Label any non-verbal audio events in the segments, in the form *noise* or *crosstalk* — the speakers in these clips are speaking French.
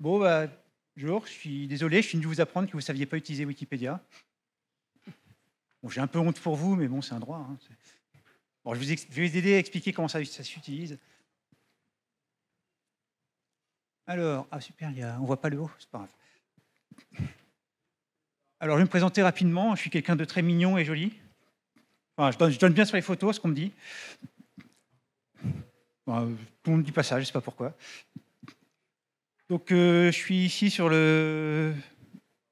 Bon, bah, je suis désolé, je suis venu vous apprendre que vous ne saviez pas utiliser Wikipédia. Bon, j'ai un peu honte pour vous, mais bon, c'est un droit. Hein, bon, je, vais vous aider à expliquer comment ça, s'utilise. Alors, ah super, on ne voit pas le haut, c'est pas grave. Alors, je vais me présenter rapidement. Je suis quelqu'un de très mignon et joli. je, donne, bien sur les photos ce qu'on me dit. tout le monde ne dit pas ça, je ne sais pas pourquoi. Donc, euh, je suis ici sur le,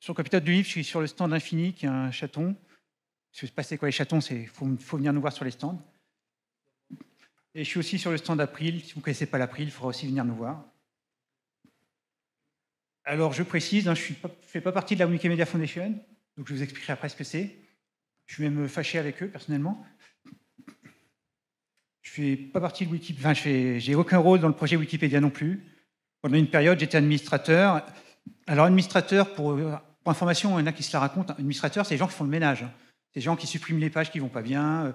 sur le du livre, je suis sur le stand Infini, qui est un chaton. Ce qui sais pas c'est quoi les chatons, il faut, venir nous voir sur les stands. Et je suis aussi sur le stand April. Si vous ne connaissez pas l'April, il faudra aussi venir nous voir. Alors, je précise, hein, je ne fais pas partie de la Wikimedia Foundation, donc je vous expliquerai après ce que c'est. Je vais me fâcher avec eux, personnellement. Je ne fais pas partie de Wikipédia, enfin, j'ai aucun rôle dans le projet Wikipédia non plus. Pendant une période, j'étais administrateur. Alors, administrateur, pour, information, il y en a qui se la racontent. Hein. Administrateur, c'est les gens qui font le ménage. Hein. C'est les gens qui suppriment les pages qui ne vont pas bien, euh,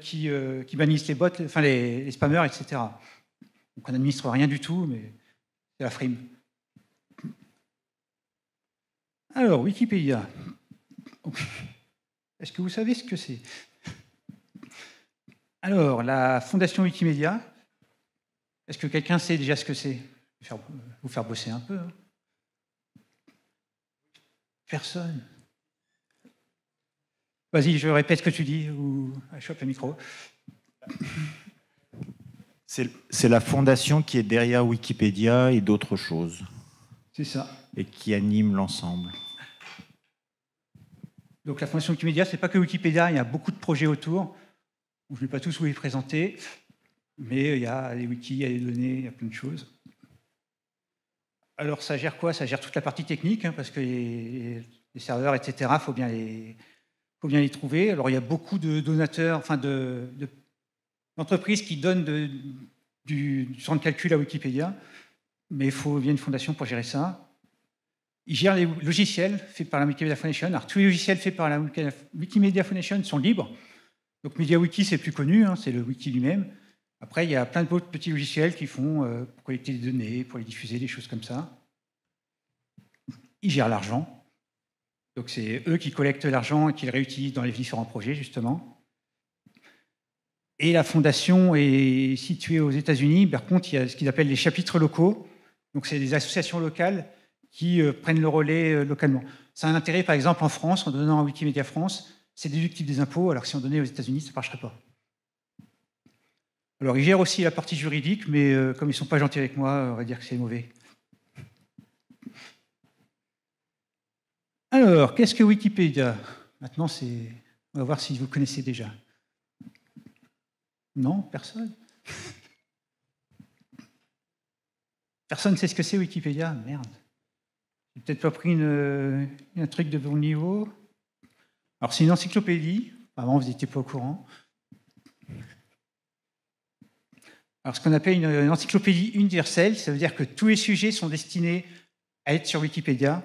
qui, euh, qui, bannissent les bots, enfin les, les spammers, etc. Donc, on n'administre rien du tout, mais c'est la frime. Alors, Wikipédia. *laughs* Est-ce que vous savez ce que c'est Alors, la Fondation Wikimedia, est-ce que quelqu'un sait déjà ce que c'est vous faire bosser un peu. Hein. Personne. Vas-y, je répète ce que tu dis ou ah, je chope le micro. C'est la fondation qui est derrière Wikipédia et d'autres choses. C'est ça. Et qui anime l'ensemble. Donc la fondation ce n'est pas que Wikipédia, il y a beaucoup de projets autour. Je ne vais pas tous vous les présenter, mais il y a les wikis, il y a les données, il y a plein de choses. Alors ça gère quoi Ça gère toute la partie technique, hein, parce que les, serveurs, etc., il faut, bien les, faut bien les trouver. Alors il y a beaucoup de donateurs, enfin de, qui donnent du, centre de calcul à Wikipédia, mais il faut bien une fondation pour gérer ça. Ils gèrent les logiciels faits par la Wikimedia Foundation. Alors, tous les logiciels faits par la Wikimedia Foundation sont libres. Donc, MediaWiki, c'est plus connu, hein, c'est le wiki lui-même. Après, il y a plein de petits logiciels qui font euh, pour collecter des données, pour les diffuser, des choses comme ça. Ils gèrent l'argent. Donc c'est eux qui collectent l'argent et qui le réutilisent dans les différents projets, justement. Et la fondation est située aux États-Unis. Par contre, il y a ce qu'ils appellent les chapitres locaux. Donc c'est des associations locales qui euh, prennent le relais euh, localement. Ça a un intérêt, par exemple, en France, en donnant à Wikimedia France, c'est déductible des impôts, alors si on donnait aux États-Unis, ça ne marcherait pas. Alors, ils gèrent aussi la partie juridique, mais euh, comme ils ne sont pas gentils avec moi, on va dire que c'est mauvais. Alors, qu'est-ce que Wikipédia Maintenant, c'est... on va voir si vous connaissez déjà. Non, personne Personne ne sait ce que c'est Wikipédia Merde. J'ai peut-être pas pris euh, un truc de bon niveau. Alors, c'est une encyclopédie. Avant, vous n'étiez pas au courant alors ce qu'on appelle une, encyclopédie universelle, ça veut dire que tous les sujets sont destinés à être sur Wikipédia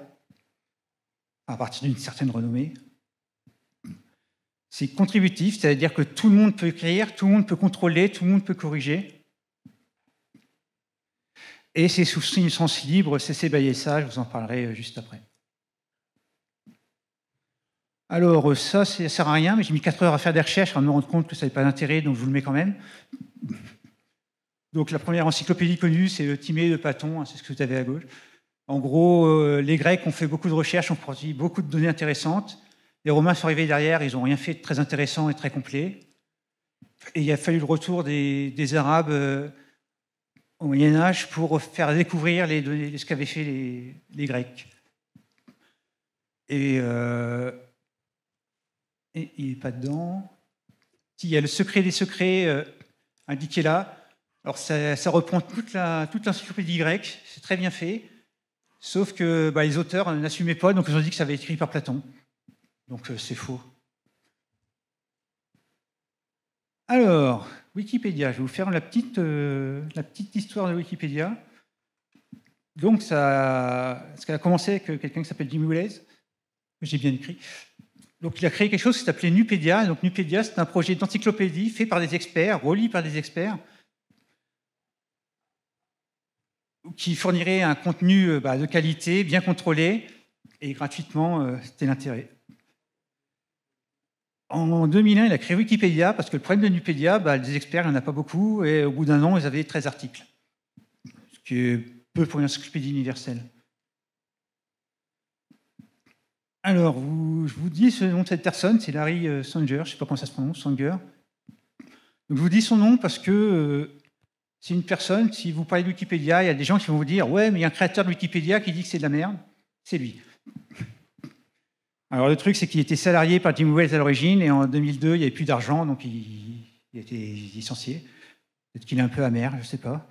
à partir d'une certaine renommée. C'est contributif, cest à dire que tout le monde peut écrire, tout le monde peut contrôler, tout le monde peut corriger. Et c'est sous sens libre, CC by ça, je vous en parlerai euh, juste après. Alors euh, ça, ça ne sert à rien, mais j'ai mis 4 heures à faire des recherches, à me rendre compte que ça n'avait pas d'intérêt, donc je vous le mets quand même. Donc la première encyclopédie connue, c'est le euh, Timée de Platon, hein, c'est ce que vous avez à gauche. En gros, euh, les Grecs ont fait beaucoup de recherches, ont produit beaucoup de données intéressantes. Les Romains sont arrivés derrière, ils n'ont rien fait de très intéressant et très complet. Et il a fallu le retour des, Arabes euh, au Moyen Âge pour faire découvrir les ce qu'avaient fait les, Grecs. Et, et il n'est pas dedans. Il y a le secret des secrets indiqué là. Alors ça, reprend toute l'encyclopédie grecque, c'est très bien fait, sauf que bah, les auteurs n'assumaient pas, donc ils ont dit que ça avait été écrit par Platon. Donc euh, c'est faux. Alors, Wikipédia, je vais vous faire la petite, euh, histoire de Wikipédia. Donc, ça, a commencé avec euh, quelqu'un qui s'appelle Jimmy Wales. j'ai bien écrit. Donc, il a créé quelque chose qui s'appelait Nupédia. Donc, Nupédia, c'est un projet d'encyclopédie fait par des experts, relié par des experts, qui fournirait un contenu euh, bah, de qualité, bien contrôlé, et gratuitement, euh, c'était l'intérêt. En 2001, il a créé Wikipédia, parce que le problème de Wikipédia, bah, des les experts, il n'y en a pas beaucoup, et au bout d'un an, ils avaient 13 articles, ce qui est peu pour une encyclopédie universelle. Alors, je vous dis ce nom de cette personne, c'est Larry euh, Sanger, je ne sais pas comment ça se prononce, Sanger. je vous dis son nom parce que c'est une personne, si vous parlez de Wikipédia, il y a des gens qui vont vous dire Ouais, mais il y a un créateur de Wikipédia qui dit que c'est de la merde. C'est lui. Alors le truc, c'est qu'il était salarié par Jim Wells à l'origine, et en 2002, il n'y avait plus d'argent, donc il, a été licencié. Peut-être qu'il est un peu amer, je ne sais pas.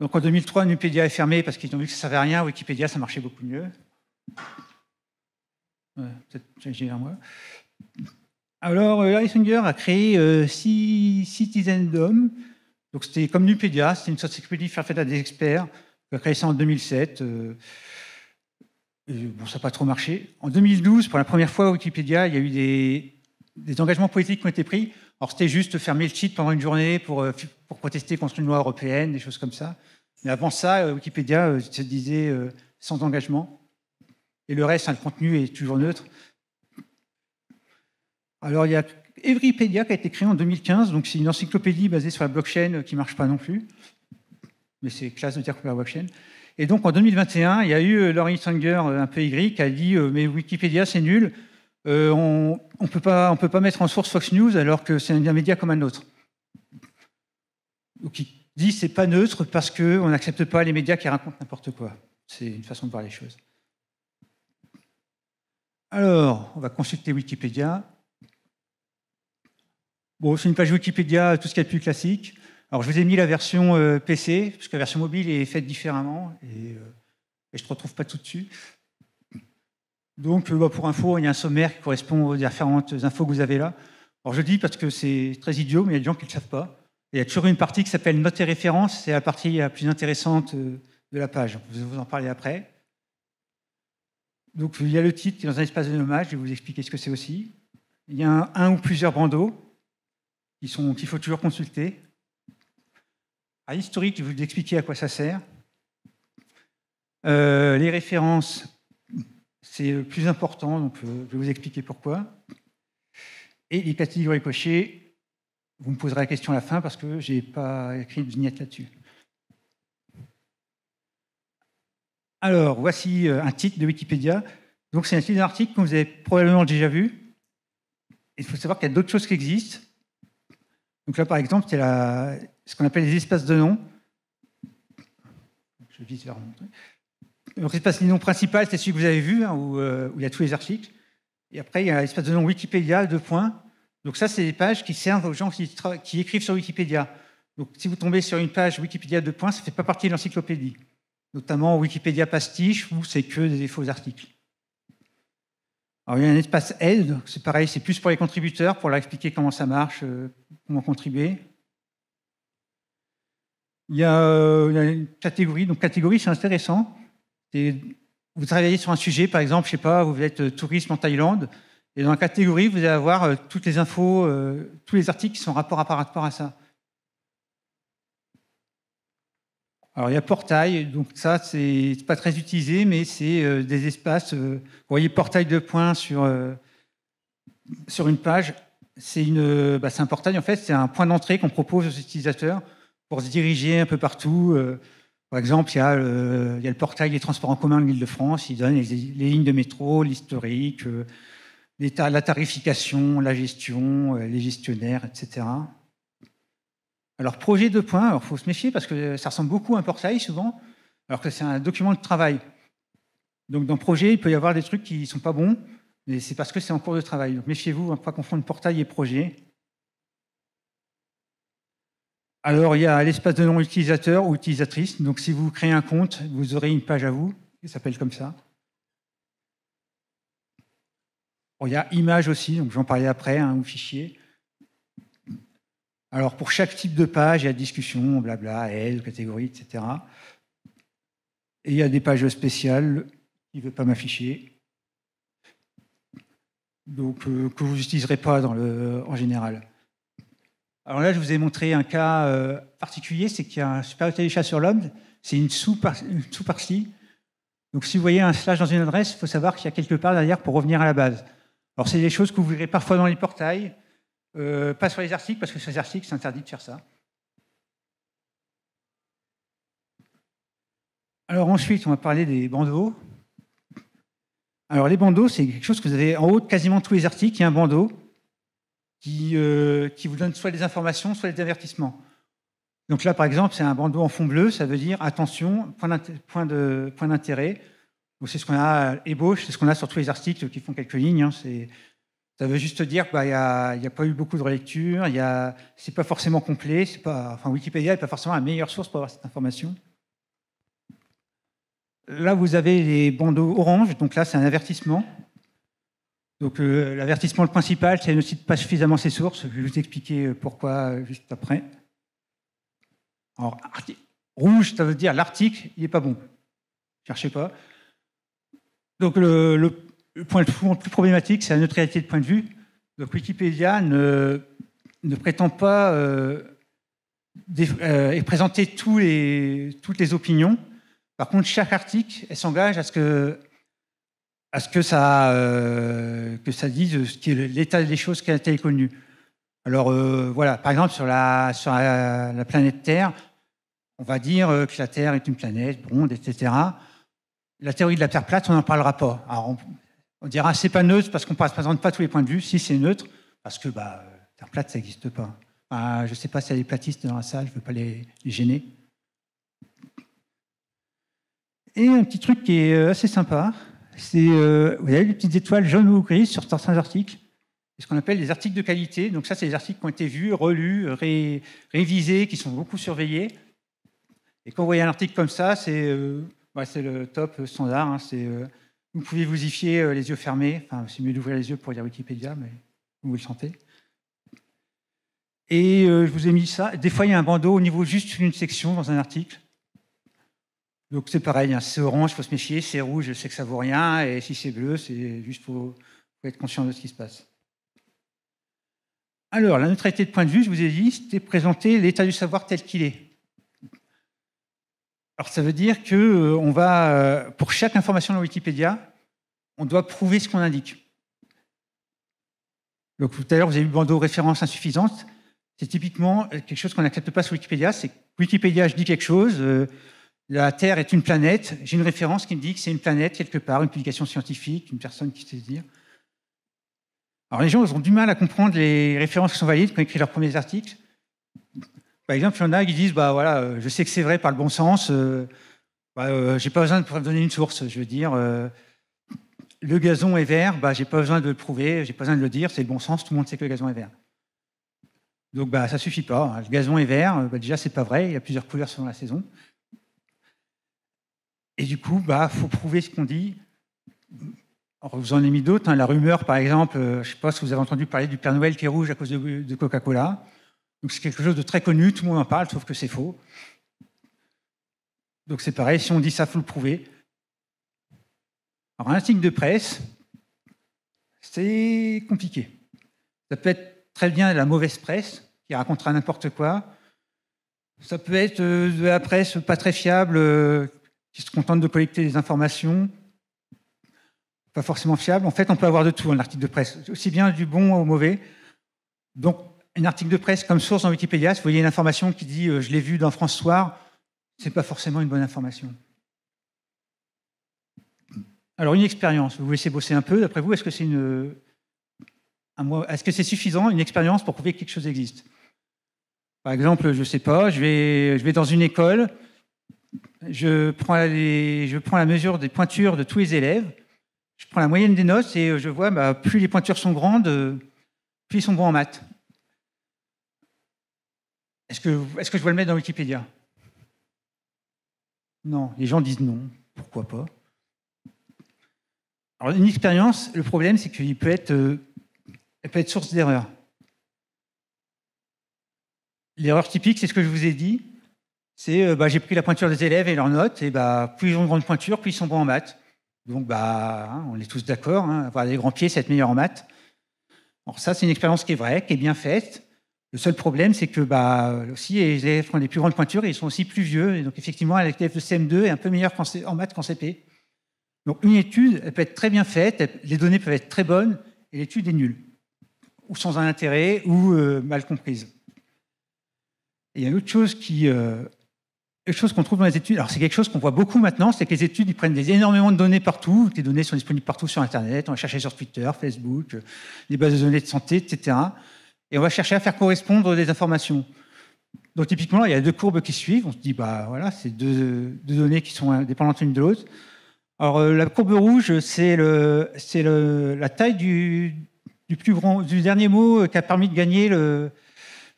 Donc en 2003, Wikipédia est fermé parce qu'ils ont vu que ça ne servait à rien. Wikipédia, ça marchait beaucoup mieux. Peut-être j'ai Alors, euh, Singer a créé euh, C-Citizen Dome », donc c'était comme Nupedia, c'était une sorte faire faite à des experts, on créé ça en 2007. Euh, bon, ça n'a pas trop marché. En 2012, pour la première fois, Wikipédia, il y a eu des, engagements politiques qui ont été pris. Alors c'était juste fermer le site pendant une journée pour, euh, protester contre une loi européenne, des choses comme ça. Mais avant ça, euh, Wikipédia se disait sans engagement. Et le reste, hein, le contenu est toujours neutre. Alors il y a Everypedia qui a été créé en 2015, donc c'est une encyclopédie basée sur la blockchain qui ne marche pas non plus. Mais c'est classe de dire que la blockchain. Et donc en 2021, il y a eu euh, Laurie Sanger, euh, un peu aigri, qui a dit euh, Mais Wikipédia, c'est nul, on ne peut, pas mettre en source Fox News alors que c'est un média comme un autre. Donc il dit C'est pas neutre parce qu'on n'accepte pas les médias qui racontent n'importe quoi. C'est une façon de voir les choses. Alors, on va consulter Wikipédia. Bon, c'est une page Wikipédia, tout ce qu'il y a de plus classique. Alors, je vous ai mis la version euh, PC, PC, puisque la version mobile est faite différemment, et, euh, je ne retrouve pas tout dessus. Donc, euh, bah, pour info, il y a un sommaire qui correspond aux différentes infos que vous avez là. Alors, je dis parce que c'est très idiot, mais il y a des gens qui ne le savent pas. il y a toujours une partie qui s'appelle Notes et références, c'est la partie la plus intéressante de la page. Je vais vous en parler après. Donc, il y a le titre qui est dans un espace de nommage, je vais vous expliquer ce que c'est aussi. Il y a un ou plusieurs bandeaux, qu'il faut toujours consulter. À l'historique, je vais vous expliquer à quoi ça sert. Euh, les références, c'est le plus important, donc euh, je vais vous expliquer pourquoi. Et les catégories cochées, vous me poserez la question à la fin parce que je n'ai pas écrit une vignette là-dessus. Alors, voici euh, un titre de Wikipédia. Donc, c'est un titre d'article que vous avez probablement déjà vu. Il faut savoir qu'il y a d'autres choses qui existent. Donc là, par exemple, c'est ce qu'on appelle les espaces de nom. Je vais vers remontrer. Donc l'espace de nom principal, c'est celui que vous avez vu, hein, euh, où, il y a tous les articles. Et après, il y a l'espace de nom Wikipédia, deux points. Donc ça, c'est des pages qui servent aux gens qui, qui, écrivent sur Wikipédia. Donc si vous tombez sur une page Wikipédia, deux points, ça ne fait pas partie de l'encyclopédie. Notamment Wikipédia pastiche, où c'est que des faux articles il y a un espace aide, c'est pareil, c'est plus pour les contributeurs, pour leur expliquer comment ça marche, euh, comment contribuer. Euh, il y, a, une catégorie, donc catégorie, c'est intéressant. Vous travaillez sur un sujet, par exemple, je sais pas, vous êtes euh, tourisme en Thaïlande, et dans la catégorie, vous allez avoir toutes les infos, tous les articles qui sont rapport à, rapport à ça. Alors il y a portail, donc ça c'est pas très utilisé, mais c'est euh, des espaces. Euh, vous voyez portail de points euh, sur, une page. Bah, c'est un portail en fait, c'est un point d'entrée qu'on propose aux utilisateurs pour se diriger un peu partout. par exemple, il y, a, le portail des transports en commun de l'Île-de-France. Il donne les, lignes de métro, l'historique, la tarification, la gestion, les gestionnaires, etc. Alors, projet de points, il faut se méfier parce que ça ressemble beaucoup à un portail souvent, alors que c'est un document de travail. Donc, dans projet, il peut y avoir des trucs qui ne sont pas bons, mais c'est parce que c'est en cours de travail. Donc, méfiez-vous, ne hein, pas confondre portail et projet. Alors, il y a l'espace de nom utilisateur ou utilisatrice. Donc, si vous créez un compte, vous aurez une page à vous, qui s'appelle comme ça. il y a image aussi, donc j'en parler après, ou hein, fichier. Alors pour chaque type de page, il y a discussion, blabla, elle, catégorie, etc. Et il y a des pages spéciales qui ne veut pas m'afficher, donc euh, que vous n'utiliserez pas dans le, en général. Alors là, je vous ai montré un cas euh, particulier, c'est qu'il y a un super téléchat sur l'homme, c'est une sous-partie. donc si vous voyez un slash dans une adresse, il faut savoir qu'il y a quelque part derrière pour revenir à la base. Alors c'est des choses que vous verrez parfois dans les portails, euh, pas sur les articles, parce que sur les articles, c'est interdit de faire ça. Alors ensuite, on va parler des bandeaux. Alors les bandeaux, c'est quelque chose que vous avez en haut de quasiment tous les articles, il y a un bandeau qui, euh, qui vous donne soit des informations, soit des avertissements. Donc là, par exemple, c'est un bandeau en fond bleu, ça veut dire attention, point d'intérêt. c'est ce qu'on a ébauche, c'est ce qu'on a sur tous les articles qui font quelques lignes. Hein. c'est ça veut juste dire qu'il n'y a, pas eu beaucoup de relecture, c'est pas forcément complet, enfin, Wikipédia n'est pas forcément la meilleure source pour avoir cette information. Là, vous avez les bandeaux orange, donc là, c'est un avertissement. Donc euh, l'avertissement principal, c'est ne cite pas suffisamment ses sources. Je vais vous expliquer euh, pourquoi euh, juste après. Alors, rouge, ça veut dire l'article, il n'est pas bon. Cherchez pas. Donc le le point le plus problématique, c'est la neutralité de point de vue. Donc Wikipédia ne, ne prétend pas euh, euh, présenter tous les, toutes les opinions. Par contre, chaque article, elle s'engage à ce que à ce que ça, euh, que ça dise ce qui est l'état des choses qui a été connu. Alors voilà, par exemple sur la sur la, planète Terre, on va dire que la Terre est une planète ronde, etc. La théorie de la Terre plate, on n'en parlera pas. Alors, on dira c'est pas neutre parce qu'on ne présente pas tous les points de vue. Si c'est neutre, parce que bah, terre plate, ça n'existe pas. Bah, je ne sais pas s'il y a des platistes dans la salle, je ne veux pas les, gêner. Et un petit truc qui est euh, assez sympa, c'est, euh, vous avez les petites étoiles jaunes ou grises sur certains articles, ce qu'on appelle les articles de qualité. Donc ça, c'est des articles qui ont été vus, relus, révisés, qui sont beaucoup surveillés. Et quand vous voyez un article comme ça, c'est euh, bah, le top standard, hein, c'est... Vous pouvez vous y fier euh, les yeux fermés. Enfin, c'est mieux d'ouvrir les yeux pour lire Wikipédia, mais vous le sentez. Et euh, je vous ai mis ça. Des fois, il y a un bandeau au niveau juste d'une section dans un article. Donc c'est pareil, hein. c'est orange, il faut se méfier, c'est rouge, je sais que ça vaut rien, et si c'est bleu, c'est juste pour, pour, être conscient de ce qui se passe. Alors, la neutralité de point de vue, je vous ai dit, c'était présenter l'état du savoir tel qu'il est. Alors ça veut dire que euh, va, euh, pour chaque information dans Wikipédia, on doit prouver ce qu'on indique. Donc tout à l'heure, vous avez vu le bandeau référence insuffisante. C'est typiquement quelque chose qu'on n'accepte pas sur Wikipédia. C'est Wikipédia, je dis quelque chose. Euh, la Terre est une planète. J'ai une référence qui me dit que c'est une planète quelque part, une publication scientifique, une personne qui sait dire. Alors les gens ils ont du mal à comprendre les références qui sont valides quand ils écrivent leurs premiers articles. Par exemple, il y en a qui disent bah, voilà, euh, je sais que c'est vrai par le bon sens, je euh, n'ai bah, euh, j'ai pas besoin de donner une source. Je veux dire, le gazon est vert, bah j'ai pas besoin de le prouver, j'ai pas besoin de le dire, c'est le bon sens, tout le monde sait que le gazon est vert. Donc bah ça suffit pas. Hein. Le gazon est vert, bah, déjà c'est pas vrai, il y a plusieurs couleurs selon la saison. Et du coup, bah faut prouver ce qu'on dit. Alors, vous en avez mis d'autres, hein. la rumeur par exemple, je ne sais pas si vous avez entendu parler du Père Noël qui est rouge à cause de Coca-Cola. Donc c'est quelque chose de très connu, tout le monde en parle, sauf que c'est faux. Donc c'est pareil, si on dit ça, il faut le prouver. Alors un article de presse, c'est compliqué. Ça peut être très bien la mauvaise presse, qui racontera n'importe quoi. Ça peut être euh, de la presse pas très fiable, euh, qui se contente de collecter des informations, pas forcément fiable. En fait, on peut avoir de tout un article de presse, aussi bien du bon au mauvais. Donc un article de presse comme source dans Wikipédia, si vous voyez une information qui dit euh, je l'ai vu dans France Soir, ce n'est pas forcément une bonne information. Alors une expérience, vous vous laissez bosser un peu, d'après vous, est-ce que c'est une euh, est-ce que c'est suffisant une expérience pour prouver que quelque chose existe Par exemple, je ne sais pas, je vais dans une école, je prends je prends la mesure des pointures de tous les élèves, je prends la moyenne des notes et je vois bah, plus les pointures sont grandes, euh, plus ils sont bons en maths. Est-ce que, je vais le mettre dans Wikipédia Non, les gens disent non, pourquoi pas Alors une expérience, le problème c'est qu'il peut être, euh, peut être source d'erreur. L'erreur typique, c'est ce que je vous ai dit, c'est euh, bah, j'ai pris la pointure des élèves et leurs notes, et bah, plus ils ont de grandes pointure, plus ils sont bons en maths. Donc bah, hein, on est tous d'accord, hein, avoir des grands pieds, c'est être meilleur en maths. Alors ça, c'est une expérience qui est vraie, qui est bien faite, le seul problème, c'est que bah, aussi, les élèves ont les plus grandes pointures et ils sont aussi plus vieux. Et donc, effectivement, élève de CM2 est un peu meilleur en maths qu'en CP. Donc, une étude, elle peut être très bien faite, les données peuvent être très bonnes, et l'étude est nulle, ou sans un intérêt, ou euh, mal comprise. il y a une autre chose qui, euh, chose qu'on trouve dans les études. Alors, c'est quelque chose qu'on voit beaucoup maintenant, c'est que les études, ils prennent des, énormément de données partout. Les données sont disponibles partout sur Internet. On va chercher sur Twitter, Facebook, euh, les bases de données de santé, etc et on va chercher à faire correspondre des informations. Donc typiquement, il y a deux courbes qui suivent. On se dit, bah voilà, c'est deux, données qui sont indépendantes l'une de l'autre. Alors euh, la courbe rouge, c'est le, la taille du, du, plus grand, du dernier mot euh, qui a permis de gagner le,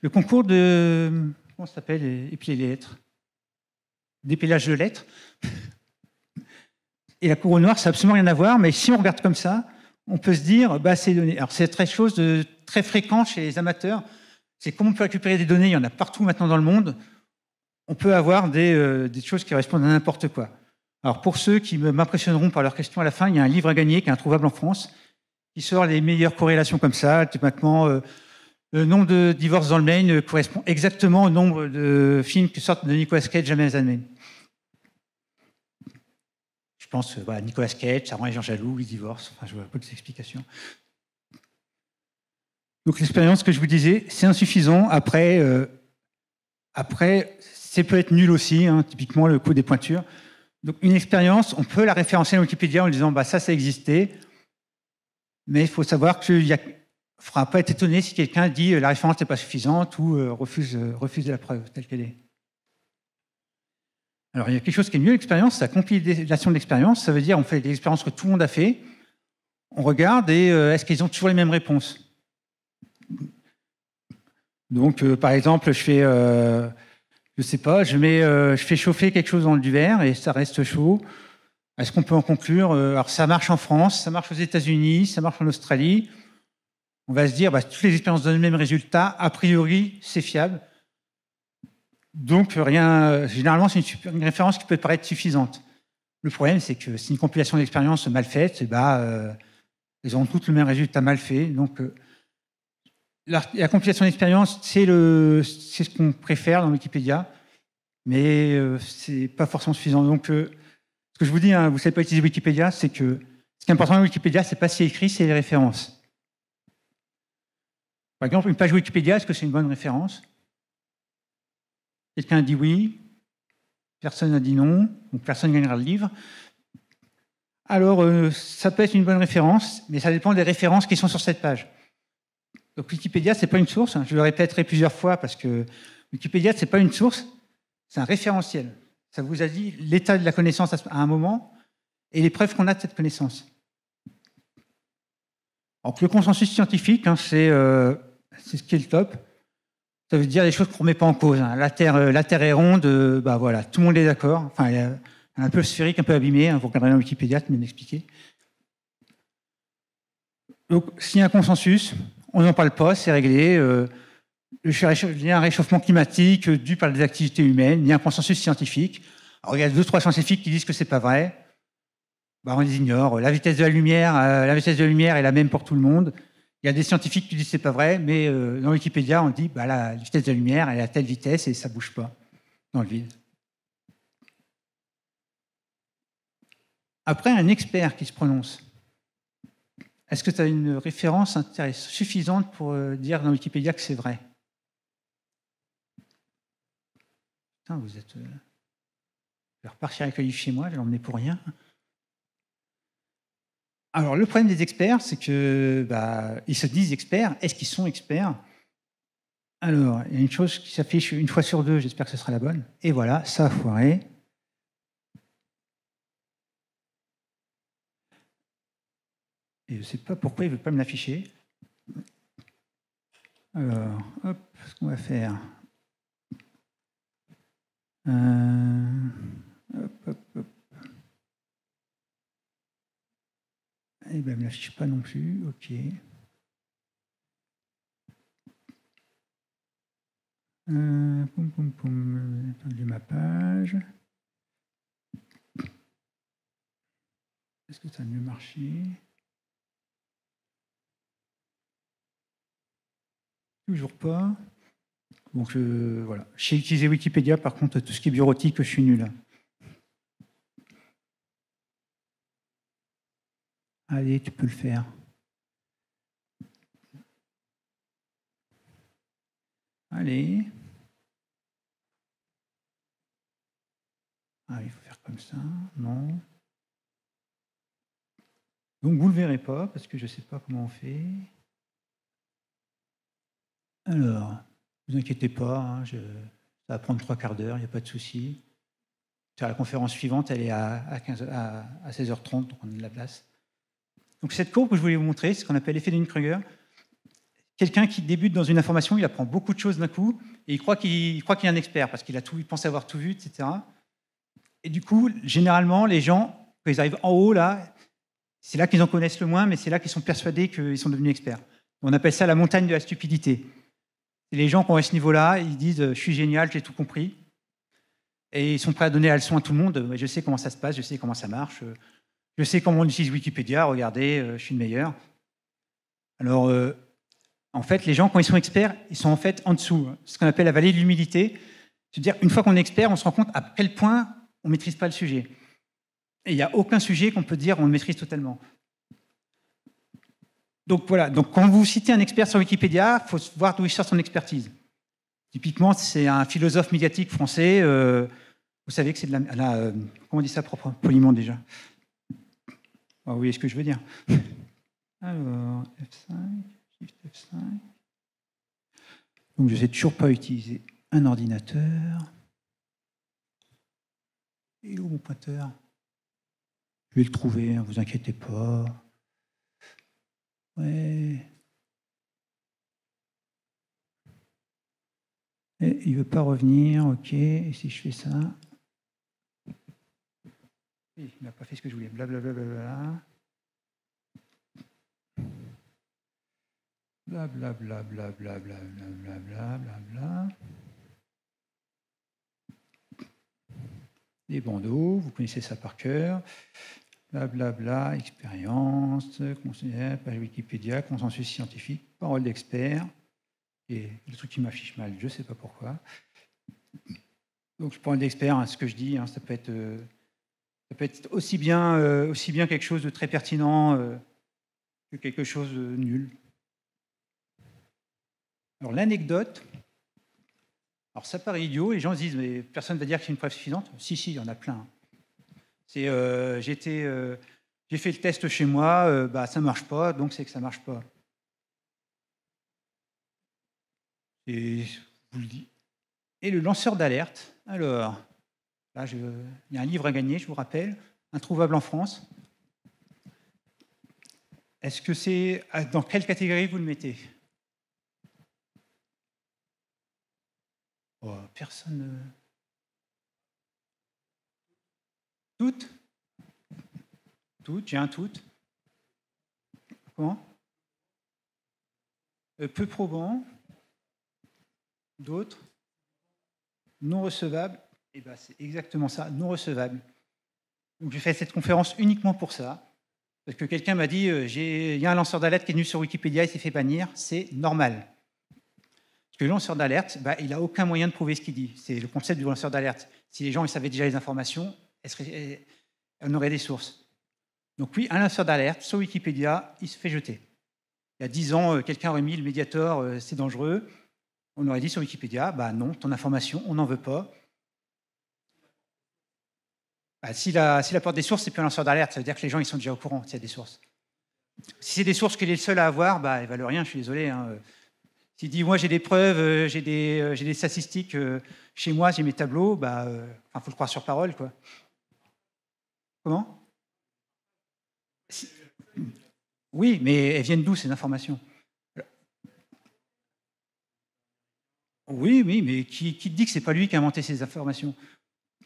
le concours de comment ça s'appelle les lettres, d'épilage de lettres. Et la courbe noire, ça n'a absolument rien à voir. Mais si on regarde comme ça, on peut se dire, bah c'est données... Alors c'est très chose de très fréquent chez les amateurs, c'est comment on peut récupérer des données. Il y en a partout maintenant dans le monde. On peut avoir des, euh, choses qui correspondent à n'importe quoi. Alors pour ceux qui m'impressionneront par leurs questions à la fin, il y a un livre à gagner qui est introuvable en France, qui sort les meilleures corrélations comme ça. Typiquement, euh, le nombre de divorces dans le Maine euh, correspond exactement au nombre de films qui sortent de Nicolas Cage jamais à Maine. Je pense, voilà, Nicolas Cage, ça rend les jaloux, les divorcent. Enfin, je vois pas de explications. Donc l'expérience que je vous disais, c'est insuffisant. Après, euh, après, c'est peut être nul aussi, hein, typiquement le coût des pointures. Donc une expérience, on peut la référencer à Wikipédia en disant bah, ça, ça existait. Mais il faut savoir qu'il ne faudra pas être étonné si quelqu'un dit euh, la référence n'est pas suffisante ou euh, refuse, de la preuve telle qu'elle est. Alors il y a quelque chose qui est mieux l'expérience, c'est la compilation de l'expérience. Ça veut dire on fait des expériences que tout le monde a fait, on regarde et est-ce qu'ils ont toujours les mêmes réponses donc, euh, par exemple, je fais, euh, je sais pas, je mets, euh, je fais chauffer quelque chose dans du verre et ça reste chaud. Est-ce qu'on peut en conclure Alors, ça marche en France, ça marche aux États-Unis, ça marche en Australie. On va se dire, bah, toutes les expériences donnent le même résultat. A priori, c'est fiable. Donc, rien. généralement, c'est une, référence qui peut paraître suffisante. Le problème, c'est que si une compilation d'expériences mal faite, bah, elles ont toutes le même résultat mal fait. Donc, la, compilation d'expérience, c'est ce qu'on préfère dans Wikipédia, mais ce euh, c'est pas forcément suffisant. Donc, euh, ce que je vous dis, hein, vous ne savez pas utiliser Wikipédia, c'est que ce qui est important dans Wikipédia, c'est pas si écrit, c'est les références. Par exemple, une page Wikipédia, est-ce que c'est une bonne référence Quelqu'un a dit oui, personne n'a dit non, donc personne gagnera le livre. Alors, euh, ça peut être une bonne référence, mais ça dépend des références qui sont sur cette page. Donc Wikipédia, ce n'est pas une source, hein. je le répéterai plusieurs fois parce que Wikipédia, ce n'est pas une source, c'est un référentiel. Ça vous a dit l'état de la connaissance à un moment et les preuves qu'on a de cette connaissance. Donc le consensus scientifique, hein, euh, c'est ce qui est le top. Ça veut dire des choses qu'on ne remet pas en cause. Hein. La, terre, euh, la Terre est ronde, euh, bah voilà, tout le monde est d'accord. Enfin, elle est un peu sphérique, un peu abîmée. vous regarderez dans Wikipédia, tu expliquer. Donc, s'il y a un consensus, on n'en parle pas, c'est réglé. Euh, il y a un réchauffement climatique euh, dû par les activités humaines, il y a un consensus scientifique. Alors, il y a deux, trois scientifiques qui disent que c'est pas vrai. Bah, on les ignore. La vitesse de la lumière, euh, la vitesse de lumière est la même pour tout le monde. Il y a des scientifiques qui disent que c'est pas vrai, mais dans Wikipédia, on dit que bah, la vitesse de la lumière, est à telle vitesse et ça bouge pas dans le vide. Après, un expert qui se prononce. Est-ce que tu as une référence suffisante pour euh, dire dans Wikipédia que c'est vrai Putain, vous êtes. Je vais repartir chez moi, je vais l'emmener pour rien. Alors, le problème des experts, c'est que bah, ils se disent experts. Est-ce qu'ils sont experts Alors, il y a une chose qui s'affiche une fois sur deux, j'espère que ce sera la bonne. Et voilà, ça a foiré. Et je ne sais pas pourquoi il ne veut pas me l'afficher. Alors, hop, ce qu'on va faire. Euh, hop, il eh ben, ne me l'affiche pas non plus. OK. Euh, poum, poum, poum. Euh, ma page. Est-ce que ça a mieux marché Toujours pas. Donc voilà. J'ai utilisé Wikipédia, par contre, tout ce qui est bureautique, je suis nul. Allez, tu peux le faire. Allez. Ah, il faut faire comme ça. Non. Donc vous ne le verrez pas parce que je ne sais pas comment on fait. Alors, ne vous inquiétez pas, hein, je, ça va prendre trois quarts d'heure, il n'y a pas de souci. La conférence suivante, elle est à, 16h30, donc on a de la place. Donc cette courbe que je voulais vous montrer, c'est ce qu'on appelle l'effet d'une kruger Quelqu'un qui débute dans une information, il apprend beaucoup de choses d'un coup, et il croit qu'il est un expert, parce qu'il a tout, il pense avoir tout vu, etc. Et du coup, généralement, les gens, quand ils arrivent en haut, là, c'est là qu'ils en connaissent le moins, mais c'est là qu'ils sont persuadés qu'ils sont devenus experts. On appelle ça la montagne de la stupidité les gens qui ont à ce niveau-là, ils disent euh, Je suis génial, j'ai tout compris. Et ils sont prêts à donner la leçon à tout le monde. Je sais comment ça se passe, je sais comment ça marche, je sais comment on utilise Wikipédia, regardez, euh, je suis le meilleur. Alors, euh, en fait, les gens, quand ils sont experts, ils sont en fait en dessous. Ce qu'on appelle la vallée de l'humilité. C'est-à-dire, une fois qu'on est expert, on se rend compte à quel point on ne maîtrise pas le sujet. Et il n'y a aucun sujet qu'on peut dire on le maîtrise totalement. Donc voilà, donc quand vous citez un expert sur Wikipédia, il faut voir d'où il sort son expertise. Typiquement, c'est un philosophe médiatique français. Euh, vous savez que c'est de la, euh, comment on dit ça propre, poliment déjà. Vous ah oui, ce que je veux dire Alors F5, Shift F5. Donc je sais toujours pas utiliser un ordinateur. Et où mon pointeur Je vais le trouver, ne hein, vous inquiétez pas. Et il ne veut pas revenir, ok, et si je fais ça Il n'a pas fait ce que je voulais, blablabla. Blablabla. Blablabla, blablabla, blablabla, bla, bla, bla, Des bandeaux, vous connaissez ça par cœur blablabla, expérience, page Wikipédia, consensus scientifique, parole d'expert, et le truc qui m'affiche mal, je ne sais pas pourquoi. Donc, parole d'expert, à ce que je dis, hein, ça peut être, euh, euh, aussi, bien, quelque chose de très pertinent euh, que quelque chose de nul. Alors, l'anecdote, alors ça paraît idiot, les gens se disent, mais personne ne va dire que c'est une preuve suffisante. Si, si, il y en a plein. C'est euh, j'étais, euh, j'ai fait le test chez moi, ça euh, bah ça marche pas, donc c'est que ça ne marche pas. Et le lanceur d'alerte. Alors, là, il y a un livre à gagner, je vous rappelle, introuvable en France. Est-ce que c'est dans quelle catégorie vous le mettez oh, Personne. Toutes Toutes, j'ai un tout. Comment euh, Peu probant. D'autres Non recevables. Eh ben, c'est exactement ça, non recevable. Donc j'ai fait cette conférence uniquement pour ça. Parce que quelqu'un m'a dit, euh, il y a un lanceur d'alerte qui est venu sur Wikipédia, et s'est fait bannir, c'est normal. Parce que le lanceur d'alerte, bah, il n'a aucun moyen de prouver ce qu'il dit. C'est le concept du lanceur d'alerte. Si les gens ils savaient déjà les informations, eh, on aurait des sources. Donc oui, un lanceur d'alerte sur Wikipédia, il se fait jeter. Il y a dix ans, euh, quelqu'un aurait mis le médiateur, c'est dangereux. On aurait dit sur Wikipédia, bah non, ton information, on n'en veut pas. Bah, si, la, porte des sources, c'est plus un lanceur d'alerte, ça veut dire que les gens ils sont déjà au courant s'il y a des sources. Si c'est des sources qu'il est le seul à avoir, bah, ne valent rien, je suis désolé. Hein, euh. S'il dit, moi j'ai des preuves, euh, j'ai des, statistiques chez moi, j'ai mes tableaux, il bah, faut le croire sur parole. quoi. Comment Oui, mais elles viennent d'où ces informations Oui, oui, mais qui, te dit que ce n'est pas lui qui a inventé ces informations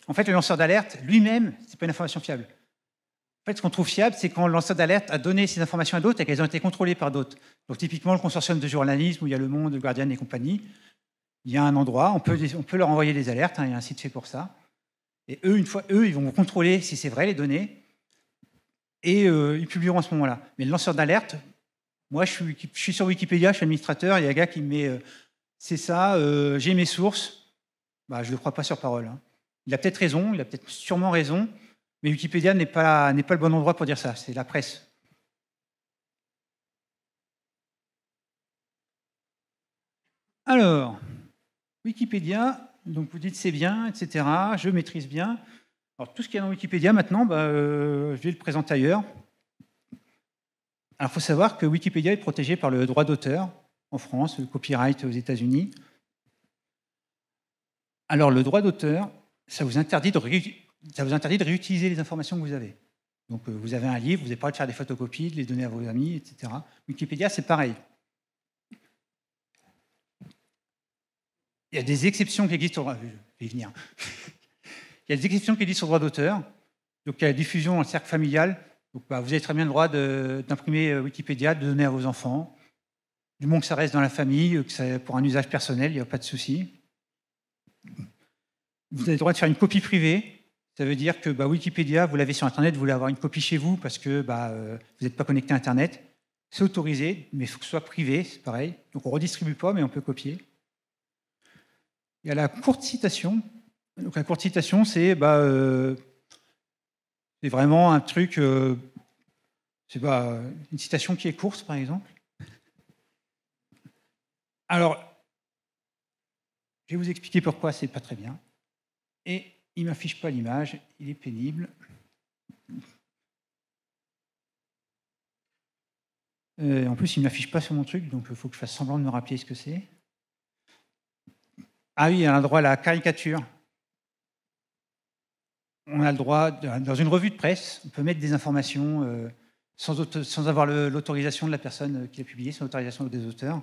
En fait, le lanceur d'alerte lui-même, c'est pas une information fiable. En fait, ce qu'on trouve fiable, c'est quand le lanceur d'alerte a donné ces informations à d'autres et qu'elles ont été contrôlées par d'autres. Donc, typiquement, le consortium de journalisme où il y a Le Monde, Le Guardian et compagnie, il y a un endroit, on peut, on peut leur envoyer des alertes, hein, il y a un site fait pour ça. Et eux, une fois, eux, ils vont contrôler si c'est vrai les données, et euh, ils publieront à ce moment-là. Mais le lanceur d'alerte, moi, je suis, sur Wikipédia, je suis administrateur, il y a un gars qui me met, euh, c'est ça, euh, j'ai mes sources, bah, je ne le crois pas sur parole. Hein. Il a peut-être raison, il a peut-être sûrement raison, mais Wikipédia n'est pas, n'est pas le bon endroit pour dire ça, c'est la presse. Alors, Wikipédia, donc vous dites c'est bien, etc. Je maîtrise bien. Alors tout ce qu'il y a dans Wikipédia maintenant, bah, euh, je vais le présenter ailleurs. Alors il faut savoir que Wikipédia est protégé par le droit d'auteur en France, le copyright aux États-Unis. Alors le droit d'auteur, ça vous interdit de réutiliser les informations que vous avez. Donc euh, vous avez un livre, vous n'avez pas le droit de faire des photocopies, de les donner à vos amis, etc. Wikipédia, c'est pareil. il y a des exceptions qui existent au venir. il y des exceptions qui droit d'auteur. Donc, il y a la diffusion en cercle familial. Bah, vous avez très bien le droit d'imprimer euh, Wikipédia, de donner à vos enfants. Du moment que ça reste dans la famille, euh, que c'est pour un usage personnel, il n'y a pas de souci. Vous avez le droit de faire une copie privée. Ça veut dire que bah, Wikipédia, vous l'avez sur Internet, vous voulez avoir une copie chez vous parce que bah, euh, vous n'êtes pas connecté à Internet. C'est autorisé, mais il faut que ce soit privé, c'est pareil. Donc on ne redistribue pas, mais on peut copier. Il y a la courte citation. Donc la courte citation, bah, euh, c'est vraiment un truc, euh, c'est pas euh, une citation qui est courte, par exemple. Alors, je vais vous expliquer pourquoi c'est pas très bien. Et il m'affiche pas l'image, il est pénible. en plus, il ne m'affiche pas sur mon truc, donc il faut que je fasse semblant de me rappeler ce que c'est. Ah oui, on a le droit à la caricature. On a le droit, dans une revue de presse, on peut mettre des informations euh, sans, avoir l'autorisation de la personne euh, qui l'a publié, sans l'autorisation des auteurs.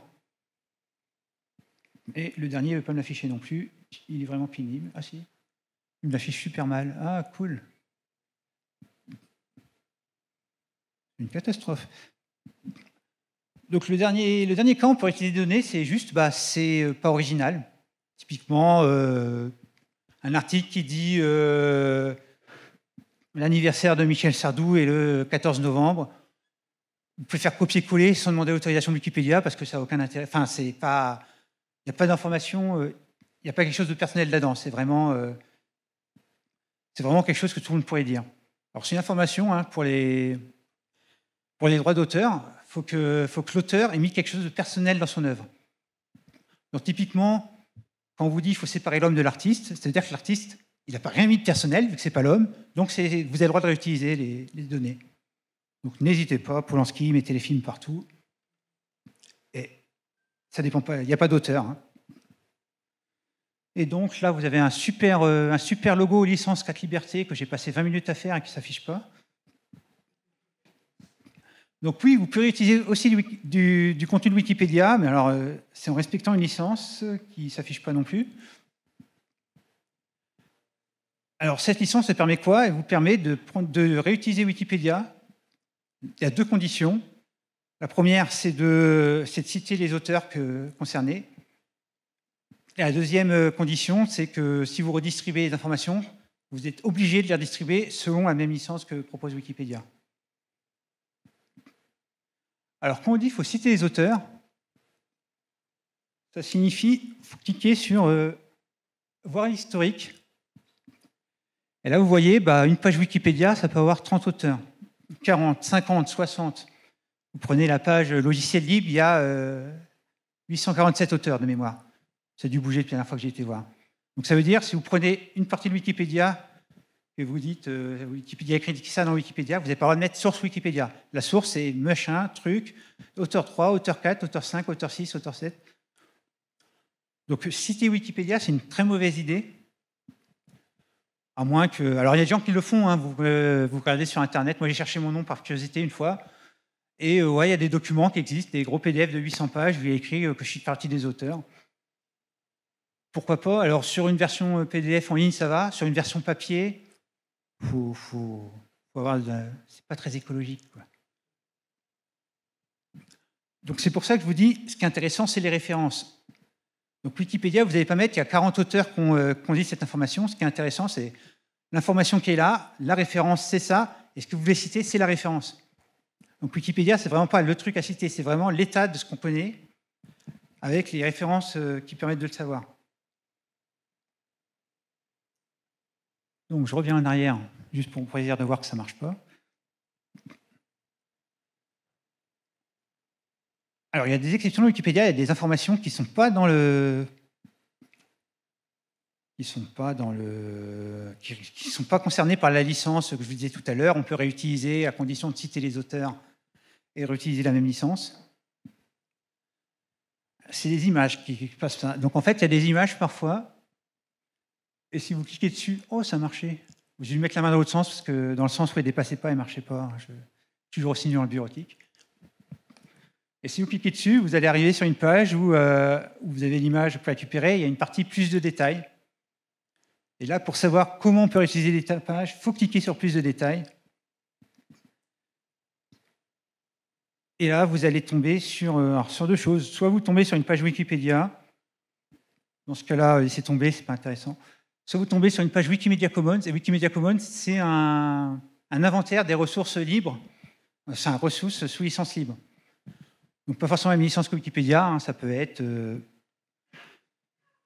Et le dernier ne veut pas me l'afficher non plus. Il est vraiment pénible. Ah si, il me l'affiche super mal. Ah, cool. Une catastrophe. Donc le dernier, le dernier camp pour utiliser des données, c'est juste, bah, c'est euh, pas original. Typiquement, euh, un article qui dit euh, l'anniversaire de Michel Sardou est le 14 novembre. Vous pouvez faire copier-coller sans demander l'autorisation de Wikipédia parce que ça n'a aucun intérêt. Enfin, c'est pas, il n'y a pas d'information, euh, il n'y a pas quelque chose de personnel là-dedans. C'est vraiment, c'est vraiment quelque chose que tout le monde pourrait dire. Alors c'est une information hein, pour les pour les droits d'auteur, il faut que, faut que l'auteur ait mis quelque chose de personnel dans son œuvre. Donc typiquement, quand on vous dit qu'il faut séparer l'homme de l'artiste, c'est-à-dire que l'artiste, il n'a pas rien mis de personnel, vu que ce n'est pas l'homme, donc vous avez le droit de réutiliser les, données. Donc n'hésitez pas, Polanski, mettez les films partout. Et ça dépend pas, il n'y a pas d'auteur. Hein. Et donc là, vous avez un super, euh, un super logo licence 4 liberté que j'ai passé 20 minutes à faire et qui ne s'affiche pas. Donc oui, vous pouvez réutiliser aussi du, contenu de Wikipédia, mais alors euh, c'est en respectant une licence qui ne s'affiche pas non plus. Alors cette licence, elle permet quoi Elle vous permet de, de réutiliser Wikipédia. Il y a deux conditions. La première, c'est de, citer les auteurs concernés. Et la deuxième euh, condition, c'est que si vous redistribuez les informations, vous êtes obligé de les redistribuer selon la même licence que propose Wikipédia. Alors, quand on dit qu'il faut citer les auteurs, ça signifie faut cliquer sur euh, voir l'historique. Et là, vous voyez, bah, une page Wikipédia, ça peut avoir 30 auteurs, 40, 50, 60. Vous prenez la page logiciel libre, il y a 847 euh, auteurs de mémoire. Ça a dû bouger depuis la dernière fois que j'ai été voir. Donc ça veut dire, si vous prenez une partie de Wikipédia, et vous dites euh, Wikipédia écrit ça dans Wikipédia, vous n'avez pas le droit de mettre source Wikipédia. La source, c'est machin, truc, auteur 3, auteur 4, auteur 5, auteur 6, auteur 7. Donc citer Wikipédia, c'est une très mauvaise idée. À moins que. Alors il y a des gens qui le font, hein, euh, vous, regardez sur Internet. Moi j'ai cherché mon nom par curiosité une fois. Et euh, il y a des documents qui existent, des gros PDF de 800 pages, où il y écrit que je suis partie des auteurs. Pourquoi pas Alors sur une version PDF en ligne, ça va. Sur une version papier, faut, faut, faut avoir. C'est pas très écologique. Donc c'est pour ça que je vous dis, ce qui est intéressant, c'est les références. Donc Wikipédia, vous n'allez pas mettre, il y a 40 auteurs qui ont, dit euh, cette information. Ce qui est intéressant, c'est l'information qui est là, la référence, c'est ça, et ce que vous voulez citer, c'est la référence. Donc Wikipédia, c'est vraiment pas le truc à citer, c'est vraiment l'état de ce qu'on connaît avec les références euh, qui permettent de le savoir. Donc je reviens en arrière, juste pour vous plaisir de voir que ça ne marche pas. Alors il y a des exceptions de Wikipédia, il y a des informations qui ne sont pas dans le... Qui sont pas dans le, qui, sont pas concernées par la licence que je vous disais tout à l'heure. On peut réutiliser à condition de citer les auteurs et réutiliser la même licence. C'est des images qui passent Donc en fait, il y a des images parfois et si vous cliquez dessus, oh, ça marchait. vous lui mettre la main dans l'autre sens parce que dans le sens où il ne dépassait pas, il ne marchait pas. Je... Toujours aussi dans le bureautique. Et si vous cliquez dessus, vous allez arriver sur une page où, euh, vous avez l'image récupérer. Il y a une partie plus de détails. Et là, pour savoir comment on peut réutiliser les pages, il faut cliquer sur plus de détails. Et là, vous allez tomber sur, euh, sur deux choses. Soit vous tombez sur une page Wikipédia. Dans ce cas-là, euh, laissez tomber, n'est pas intéressant soit vous tombez sur une page Wikimedia Commons, et Wikimedia Commons, c'est un, inventaire des ressources libres, c'est un ressource sous licence libre. Donc pas forcément la même licence que Wikipédia, hein, ça peut être, euh,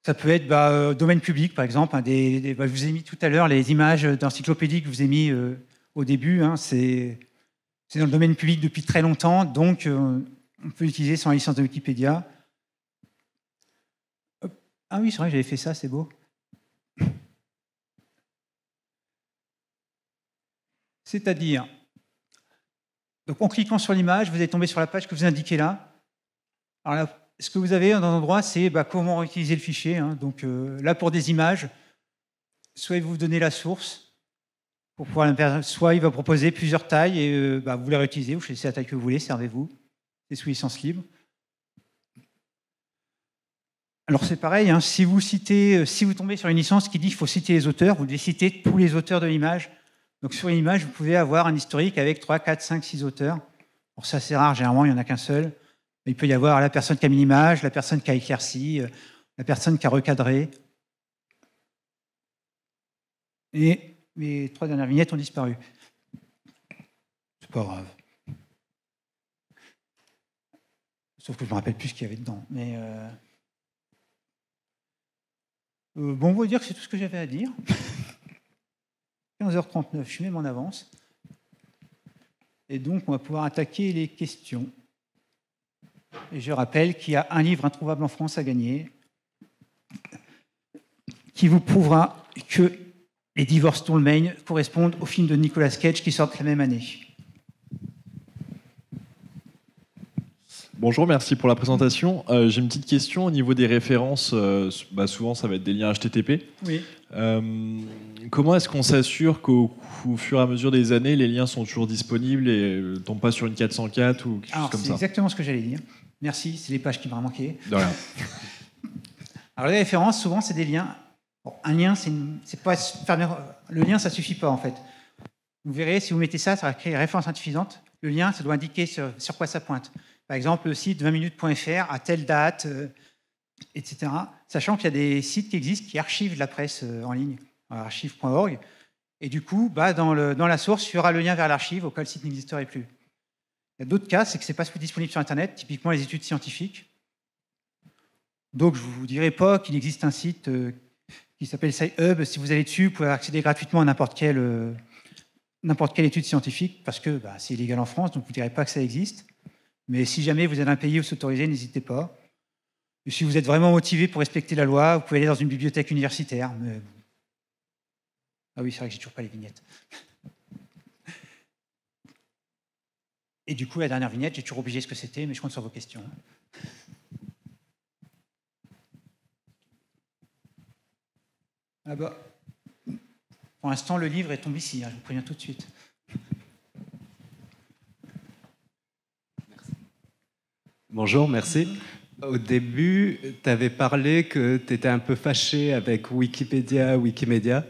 ça peut être bah, euh, domaine public, par exemple. Hein, bah, je vous ai mis tout à l'heure les images d'encyclopédie que je vous ai mis euh, au début, hein, c'est dans le domaine public depuis très longtemps, donc on peut l'utiliser sans licence de Wikipédia. Ah oui, c'est vrai, j'avais fait ça, c'est beau. C'est-à-dire, donc en cliquant sur l'image, vous allez tomber sur la page que vous indiquez là. Alors ce que vous avez dans un endroit, c'est bah, comment réutiliser le fichier. Hein. Donc euh, là, pour des images, soit vous donnez la source, pour soit il va proposer plusieurs tailles et euh, bah, vous les réutilisez, vous choisissez la taille que vous voulez, servez-vous. C'est sous licence libre. Alors c'est pareil, hein, si vous citez, euh, si vous tombez sur une licence qui dit qu'il faut citer les auteurs, vous devez citer tous les auteurs de l'image donc sur une image, vous pouvez avoir un historique avec 3, 4, 5, 6 auteurs. Bon, ça c'est rare, généralement il n'y en a qu'un seul. il peut y avoir la personne qui a mis l'image, la personne qui a éclairci, euh, la personne qui a recadré. Et mes trois dernières vignettes ont disparu. C'est pas grave. Sauf que je ne me rappelle plus ce qu'il y avait dedans. Mais euh, euh, bon, on va dire que c'est tout ce que j'avais à dire. *laughs* 15h39, je suis même en avance. Et donc, on va pouvoir attaquer les questions. Et je rappelle qu'il y a un livre introuvable en France à gagner qui vous prouvera que les divorces Main correspondent au film de Nicolas Cage qui sort la même année. Bonjour, merci pour la présentation. Euh, j'ai une petite question au niveau des références. Euh, bah, souvent, ça va être des liens HTTP. Oui. Euh, comment est-ce qu'on s'assure qu'au fur et à mesure des années, les liens sont toujours disponibles et ne tombent pas sur une 404 ou quelque chose c'est comme ça exactement ce que j'allais dire. Merci, c'est les pages qui m'ont manqué. De *laughs* Alors, les références, souvent, c'est des liens. un lien, c'est pas. Le lien, ça suffit pas, en fait. Vous verrez, si vous mettez ça, ça va créer une référence insuffisante. Le lien, ça doit indiquer sur quoi ça pointe. Par exemple, le site 20minutes.fr à telle date, euh, etc. Sachant qu'il y a des sites qui existent qui archivent la presse euh, en ligne, euh, archive.org. Et du coup, bah, dans, le, dans, la source, il y aura le lien vers l'archive auquel le site n'existerait plus. Il y a d'autres cas, c'est que ce n'est pas disponible sur Internet, typiquement les études scientifiques. Donc, je ne vous dirai pas qu'il existe un site qui s'appelle SciHub. Si vous allez dessus, vous pouvez accéder gratuitement à n'importe quelle, n'importe quelle étude scientifique, parce que bah, c'est illégal en France, donc vous ne direz pas que ça existe. Mais si jamais vous êtes un pays où autorisé, n'hésitez pas. si vous êtes vraiment motivé pour respecter la loi, vous pouvez aller dans une bibliothèque universitaire. Ah oui, c'est vrai que j'ai toujours pas les vignettes. Et du coup, la dernière vignette, j'ai toujours obligé ce que c'était, mais je compte sur vos questions. Ah bah, pour l'instant, le livre est tombé ici, hein, je vous préviens tout de suite. Bonjour, merci. Au début, tu avais parlé que tu étais un peu fâché avec Wikipédia, Wikimedia.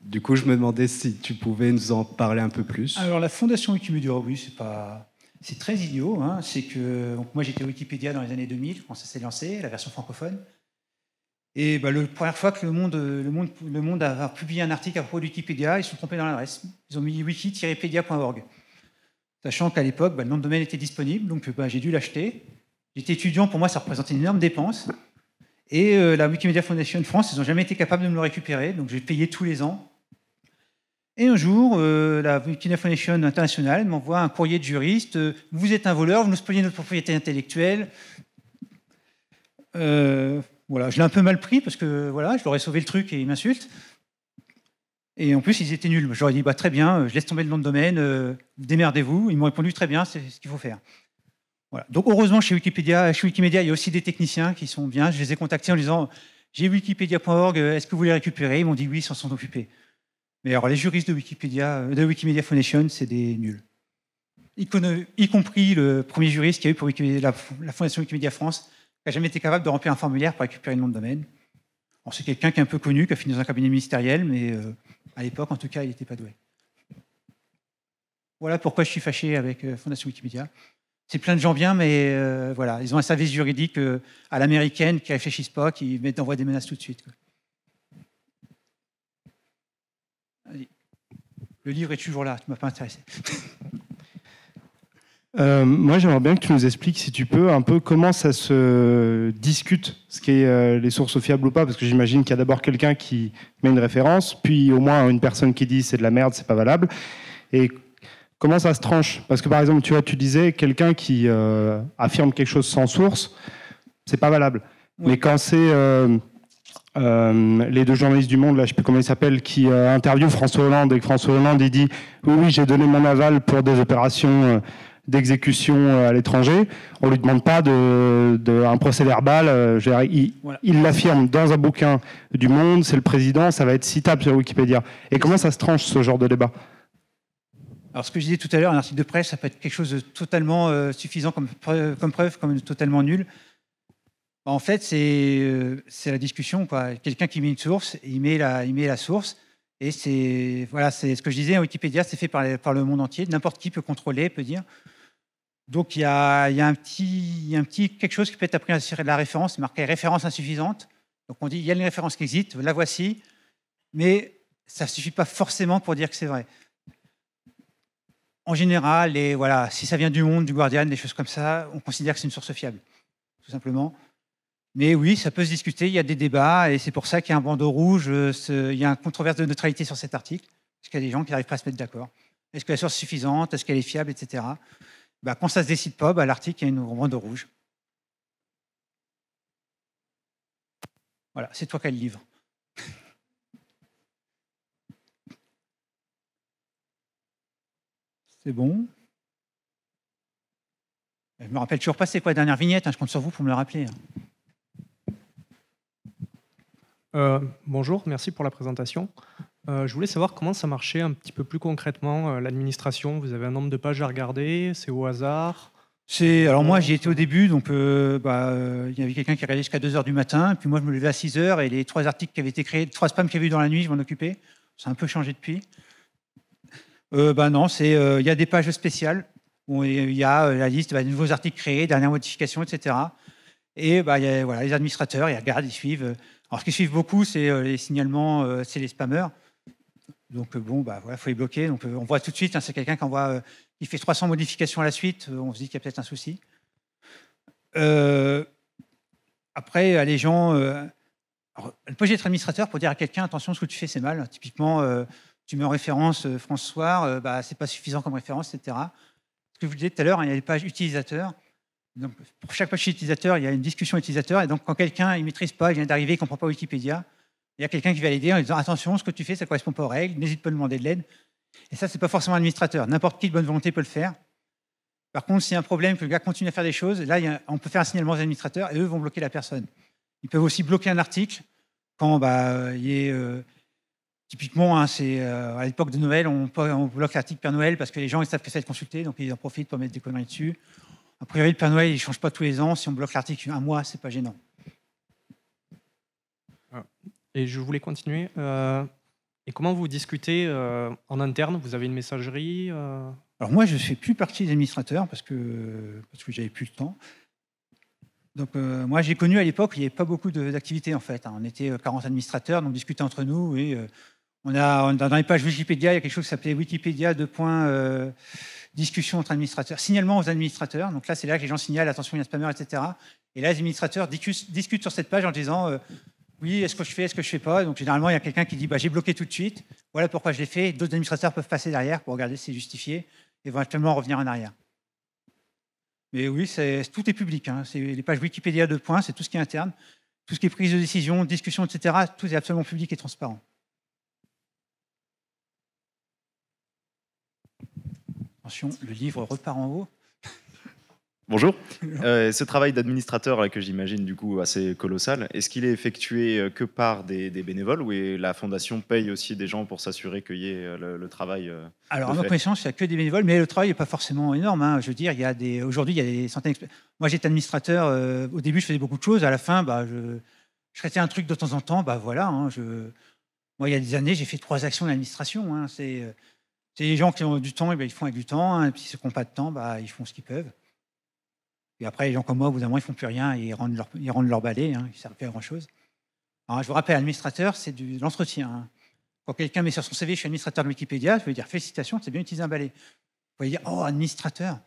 Du coup, je me demandais si tu pouvais nous en parler un peu plus. Alors, la fondation Wikimedia, oui, c'est pas... C'est très idiot. Hein. C'est que moi, j'étais Wikipédia dans les années 2000, quand ça s'est lancé, la version francophone. Et bah, la première fois que le monde, le, monde, le monde a publié un article à propos de Wikipédia, ils se sont trompés dans l'adresse. Ils ont mis wiki-pedia.org. Sachant qu'à l'époque, bah, le nom de domaine était disponible, donc bah, j'ai dû l'acheter. J'étais étudiant, pour moi, ça représentait une énorme dépense. Et euh, la Wikimedia Foundation de France, ils n'ont jamais été capables de me le récupérer, donc j'ai payé tous les ans. Et un jour, euh, la Wikimedia Foundation internationale m'envoie un courrier de juriste euh, Vous êtes un voleur, vous nous spoliez notre propriété intellectuelle. voilà, je l'ai un peu mal pris parce que voilà, je leur ai sauvé le truc et ils m'insultent. Et en plus, ils étaient nuls. J'aurais dit bah, Très bien, je laisse tomber le nom de domaine, démerdez-vous. Ils m'ont répondu Très bien, c'est ce qu'il faut faire. Donc heureusement, chez Wikipédia, chez Wikimedia, il y a aussi des techniciens qui sont bien. Je les ai contactés en disant j'ai wikipedia.org, euh, est-ce que vous voulez récupérer Ils m'ont dit oui, ils s'en sont occupés. Mais alors les juristes de Wikipédia, euh, de Wikimedia Foundation, c'est des nuls. Y, compris le premier juriste qui a eu pour la, Fondation Wikimedia France, qui n'a jamais été capable de remplir un formulaire pour récupérer le nom de domaine. c'est quelqu'un qui est un peu connu, qui a fini dans un cabinet ministériel, mais euh, à l'époque, en tout cas, il n'était pas doué. Voilà pourquoi je suis fâché avec Fondation Wikimedia plein de gens bien, mais euh, voilà, ils ont un service juridique euh, à l'américaine qui réfléchissent pas, qui mettent voie des menaces tout de suite. Le livre est toujours là, tu m'as pas intéressé. *laughs* Euh, moi, j'aimerais bien que tu nous expliques, si tu peux, un peu comment ça se discute, ce qui est les sources fiables ou pas, parce que j'imagine qu'il y a d'abord quelqu'un qui met une référence, puis au moins une personne qui dit c'est de la merde, c'est pas valable. Et Comment ça se tranche Parce que par exemple, tu vois, tu disais quelqu'un qui euh, affirme quelque chose sans source, c'est pas valable. Mais quand c'est euh, euh, les deux journalistes du Monde, là, je sais plus comment ils s'appellent, qui interviewent François Hollande et François Hollande dit oui, j'ai donné mon aval pour des opérations d'exécution à l'étranger, on lui demande pas de, un procès verbal. il l'affirme dans un bouquin du Monde, c'est le président, ça va être citable sur Wikipédia. Et comment ça se tranche ce genre de débat alors, ce que je disais tout à l'heure, un article de presse, ça peut être quelque chose de totalement euh, suffisant comme preuve, comme preuve, comme totalement nul. Bah, en fait, c'est euh, la discussion. Quelqu'un qui met une source, il met la, il met la source. Et c'est voilà, ce que je disais, Wikipédia, c'est fait par, le monde entier. N'importe qui peut contrôler, peut dire. Donc il y a, un petit, un petit quelque chose qui peut être appris à la référence, marqué référence insuffisante. Donc on dit, il y a une référence qui existe, la voici, mais ça ne suffit pas forcément pour dire que c'est vrai en général, voilà, si ça vient du Monde, du Guardian, des choses comme ça, on considère que c'est une source fiable, tout simplement. Mais oui, ça peut se discuter, il y a des débats, et c'est pour ça qu'il y a un bandeau rouge, euh, il y a une controverse de neutralité sur cet article, parce qu'il y a des gens qui n'arrivent pas à se mettre d'accord. Est-ce que la source est suffisante Est-ce qu'elle est fiable Etc. Bah, quand ça ne se décide pas, bah, l'article, il y a une bandeau rouge. Voilà, c'est toi qui as le livre. C'est bon. Je me rappelle toujours pas c'est quoi la dernière vignette. Hein, je compte sur vous pour me le rappeler. Euh, bonjour, merci pour la présentation. Euh, je voulais savoir comment ça marchait un petit peu plus concrètement, euh, l'administration. Vous avez un nombre de pages à regarder, c'est au hasard alors moi j'y étais au début, donc bah, il y avait quelqu'un qui regardait jusqu'à 2h du matin, puis moi je me levais à 6h et les trois articles qui avaient été créés, trois spams qu'il y avait eu dans la nuit, je m'en occupais. Ça a un peu changé depuis. Euh, bah non, c'est euh, il y a des pages spéciales où il y a euh, la liste bah, de nouveaux articles créés, dernières modifications, etc. Et bah, voilà, les administrateurs, ils regardent, ils suivent. Alors ce qu'ils suivent beaucoup, c'est les signalements, c'est les spammers. Donc bon, bah voilà, faut les bloquer. Donc on voit tout de suite, hein, c'est quelqu'un qui fait 300 modifications à la suite. on se dit qu'il y a peut-être un souci. après, les gens, euh, alors, le peut être administrateur pour dire à quelqu'un attention, ce que tu fais, c'est mal. Typiquement, tu mets en référence euh, François, ce euh, bah, c'est pas suffisant comme référence, etc. Ce que je vous disais tout à l'heure, hein, il y a les pages utilisateurs. Donc, pour chaque page utilisateur, il y a une discussion utilisateur. Et donc, quand quelqu'un ne maîtrise pas, il vient d'arriver, il ne comprend pas Wikipédia, il y a quelqu'un qui va l'aider en disant Attention, ce que tu fais, ça ne correspond pas aux règles, n'hésite pas à demander de l'aide. Et ça, ce n'est pas forcément administrateur. N'importe qui de bonne volonté peut le faire. Par contre, s'il y a un problème, que le gars continue à faire des choses, là, on peut faire un signalement aux administrateurs et eux vont bloquer la personne. Ils peuvent aussi bloquer un article quand bah, euh, il est. Typiquement, hein, c'est euh, à l'époque de Noël, on, bloque l'article Père Noël parce que les gens savent que ça va être consulté, donc ils en profitent pour mettre des conneries dessus. A priori, le Père Noël, il ne change pas tous les ans. Si on bloque l'article un mois, ce n'est pas gênant. Ah. Et je voulais continuer. Euh, et comment vous discutez euh, en interne Vous avez une messagerie Alors moi, je ne fais plus partie des administrateurs parce que, parce que j'avais plus le temps. Donc moi j'ai connu à l'époque, il n'y avait pas beaucoup d'activités en fait. Hein. On était 40 administrateurs, donc on discutait entre nous et on a, dans les pages Wikipédia, il y a quelque chose qui s'appelait Wikipédia 2. Euh, discussion entre administrateurs, signalement aux administrateurs. Donc là, c'est là que les gens signalent, attention, il y a un spammer, etc. Et là, les administrateurs discutent sur cette page en disant, euh, oui, est-ce que je fais, est-ce que je ne fais pas Donc généralement, il y a quelqu'un qui dit, bah, j'ai bloqué tout de suite, voilà pourquoi je l'ai fait. D'autres administrateurs peuvent passer derrière pour regarder si c'est justifié et éventuellement revenir en arrière. Mais oui, tout est public. Hein. C'est les pages Wikipédia 2. c'est tout ce qui est interne. Tout ce qui est prise de décision, discussion, etc., tout est absolument public et transparent. Attention, le livre repart en haut. Bonjour. Euh, ce travail d'administrateur que j'imagine du coup assez colossal, est-ce qu'il est effectué euh, que par des, bénévoles ou est la fondation paye aussi des gens pour s'assurer qu'il y ait euh, le, travail Alors à ma connaissance, il n'y a que des bénévoles, mais le travail n'est pas forcément énorme. Hein. Je veux dire, il y a des aujourd'hui il y a des centaines. Moi j'étais administrateur. au début je faisais beaucoup de choses. À la fin, bah, je, traitais un truc de temps en temps. Bah voilà. Hein, je... Moi il y a des années j'ai fait trois actions d'administration. Hein. C'est c'est les gens qui ont du temps, et eh ben, ils font avec du temps. Hein, et puis ceux qui n'ont pas de temps, bah, ils font ce qu'ils peuvent. Et après, les gens comme moi, au bout d'un ils font plus rien ils rendent leur, ils rendent leur balai. Hein, ils ne servent plus à grand-chose. je vous rappelle, administrateur, c'est de l'entretien. Hein. Quand quelqu'un met sur son CV, je suis administrateur de Wikipédia, je vais dire félicitations, c'est bien utilisé un balai. Vous pouvez dire, oh, administrateur,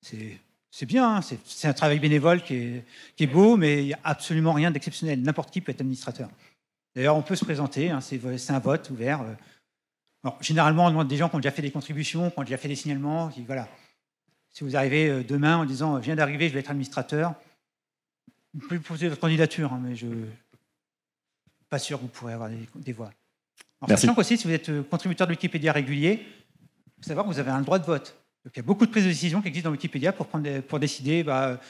c'est bien, c'est un travail bénévole qui est, beau, mais il n'y a absolument rien d'exceptionnel. N'importe qui peut être administrateur. D'ailleurs, on peut se présenter, c'est un vote ouvert. Euh, généralement, on demande des gens qui ont déjà fait des contributions, qui ont déjà fait des signalements. voilà. Si vous arrivez euh, demain en disant Je euh, viens d'arriver, je vais être administrateur, vous pouvez poser votre candidature, hein, mais je ne suis pas sûr que vous pourrez avoir des, voix. En sachant qu'aussi, si vous êtes euh, contributeur de Wikipédia régulier, il faut savoir que vous avez un droit de vote. il y a beaucoup de prises de décision qui existent dans Wikipédia pour, décider. Bah,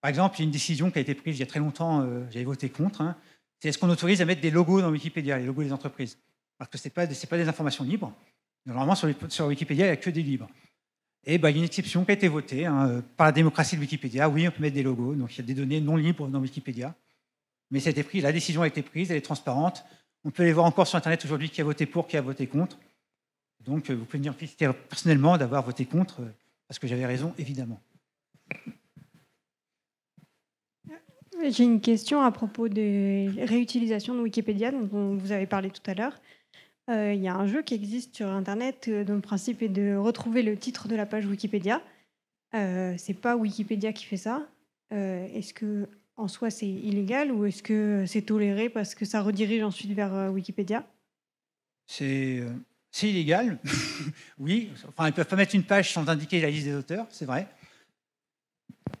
par exemple, il y a une décision qui a été prise il y a très longtemps, j'avais voté contre. Hein. c'est est-ce qu'on autorise à mettre des logos dans Wikipédia, les logos des entreprises parce que ce n'est pas, des informations libres. Normalement, sur, Wikipédia, il n'y a que des libres. Et ben, il y a une exception qui a été votée hein, par la démocratie de Wikipédia. Oui, on peut mettre des logos, donc il y a des données non libres dans Wikipédia. Mais pris, la décision a été prise, elle est transparente. On peut les voir encore sur Internet aujourd'hui qui a voté pour, qui a voté contre. Donc euh, vous pouvez me féliciter personnellement d'avoir voté contre, euh, parce que j'avais raison, évidemment. J'ai une question à propos de réutilisation de Wikipédia, dont vous avez parlé tout à l'heure. Euh, il y a un jeu qui existe sur Internet euh, dont le principe est de retrouver le titre de la page Wikipédia. Euh, c'est pas Wikipédia qui fait ça. Est-ce que en soi c'est illégal ou est-ce que c'est toléré parce que ça redirige ensuite vers Wikipédia C'est illégal, *laughs* oui. Enfin, ils peuvent pas mettre une page sans indiquer la liste des auteurs, c'est vrai.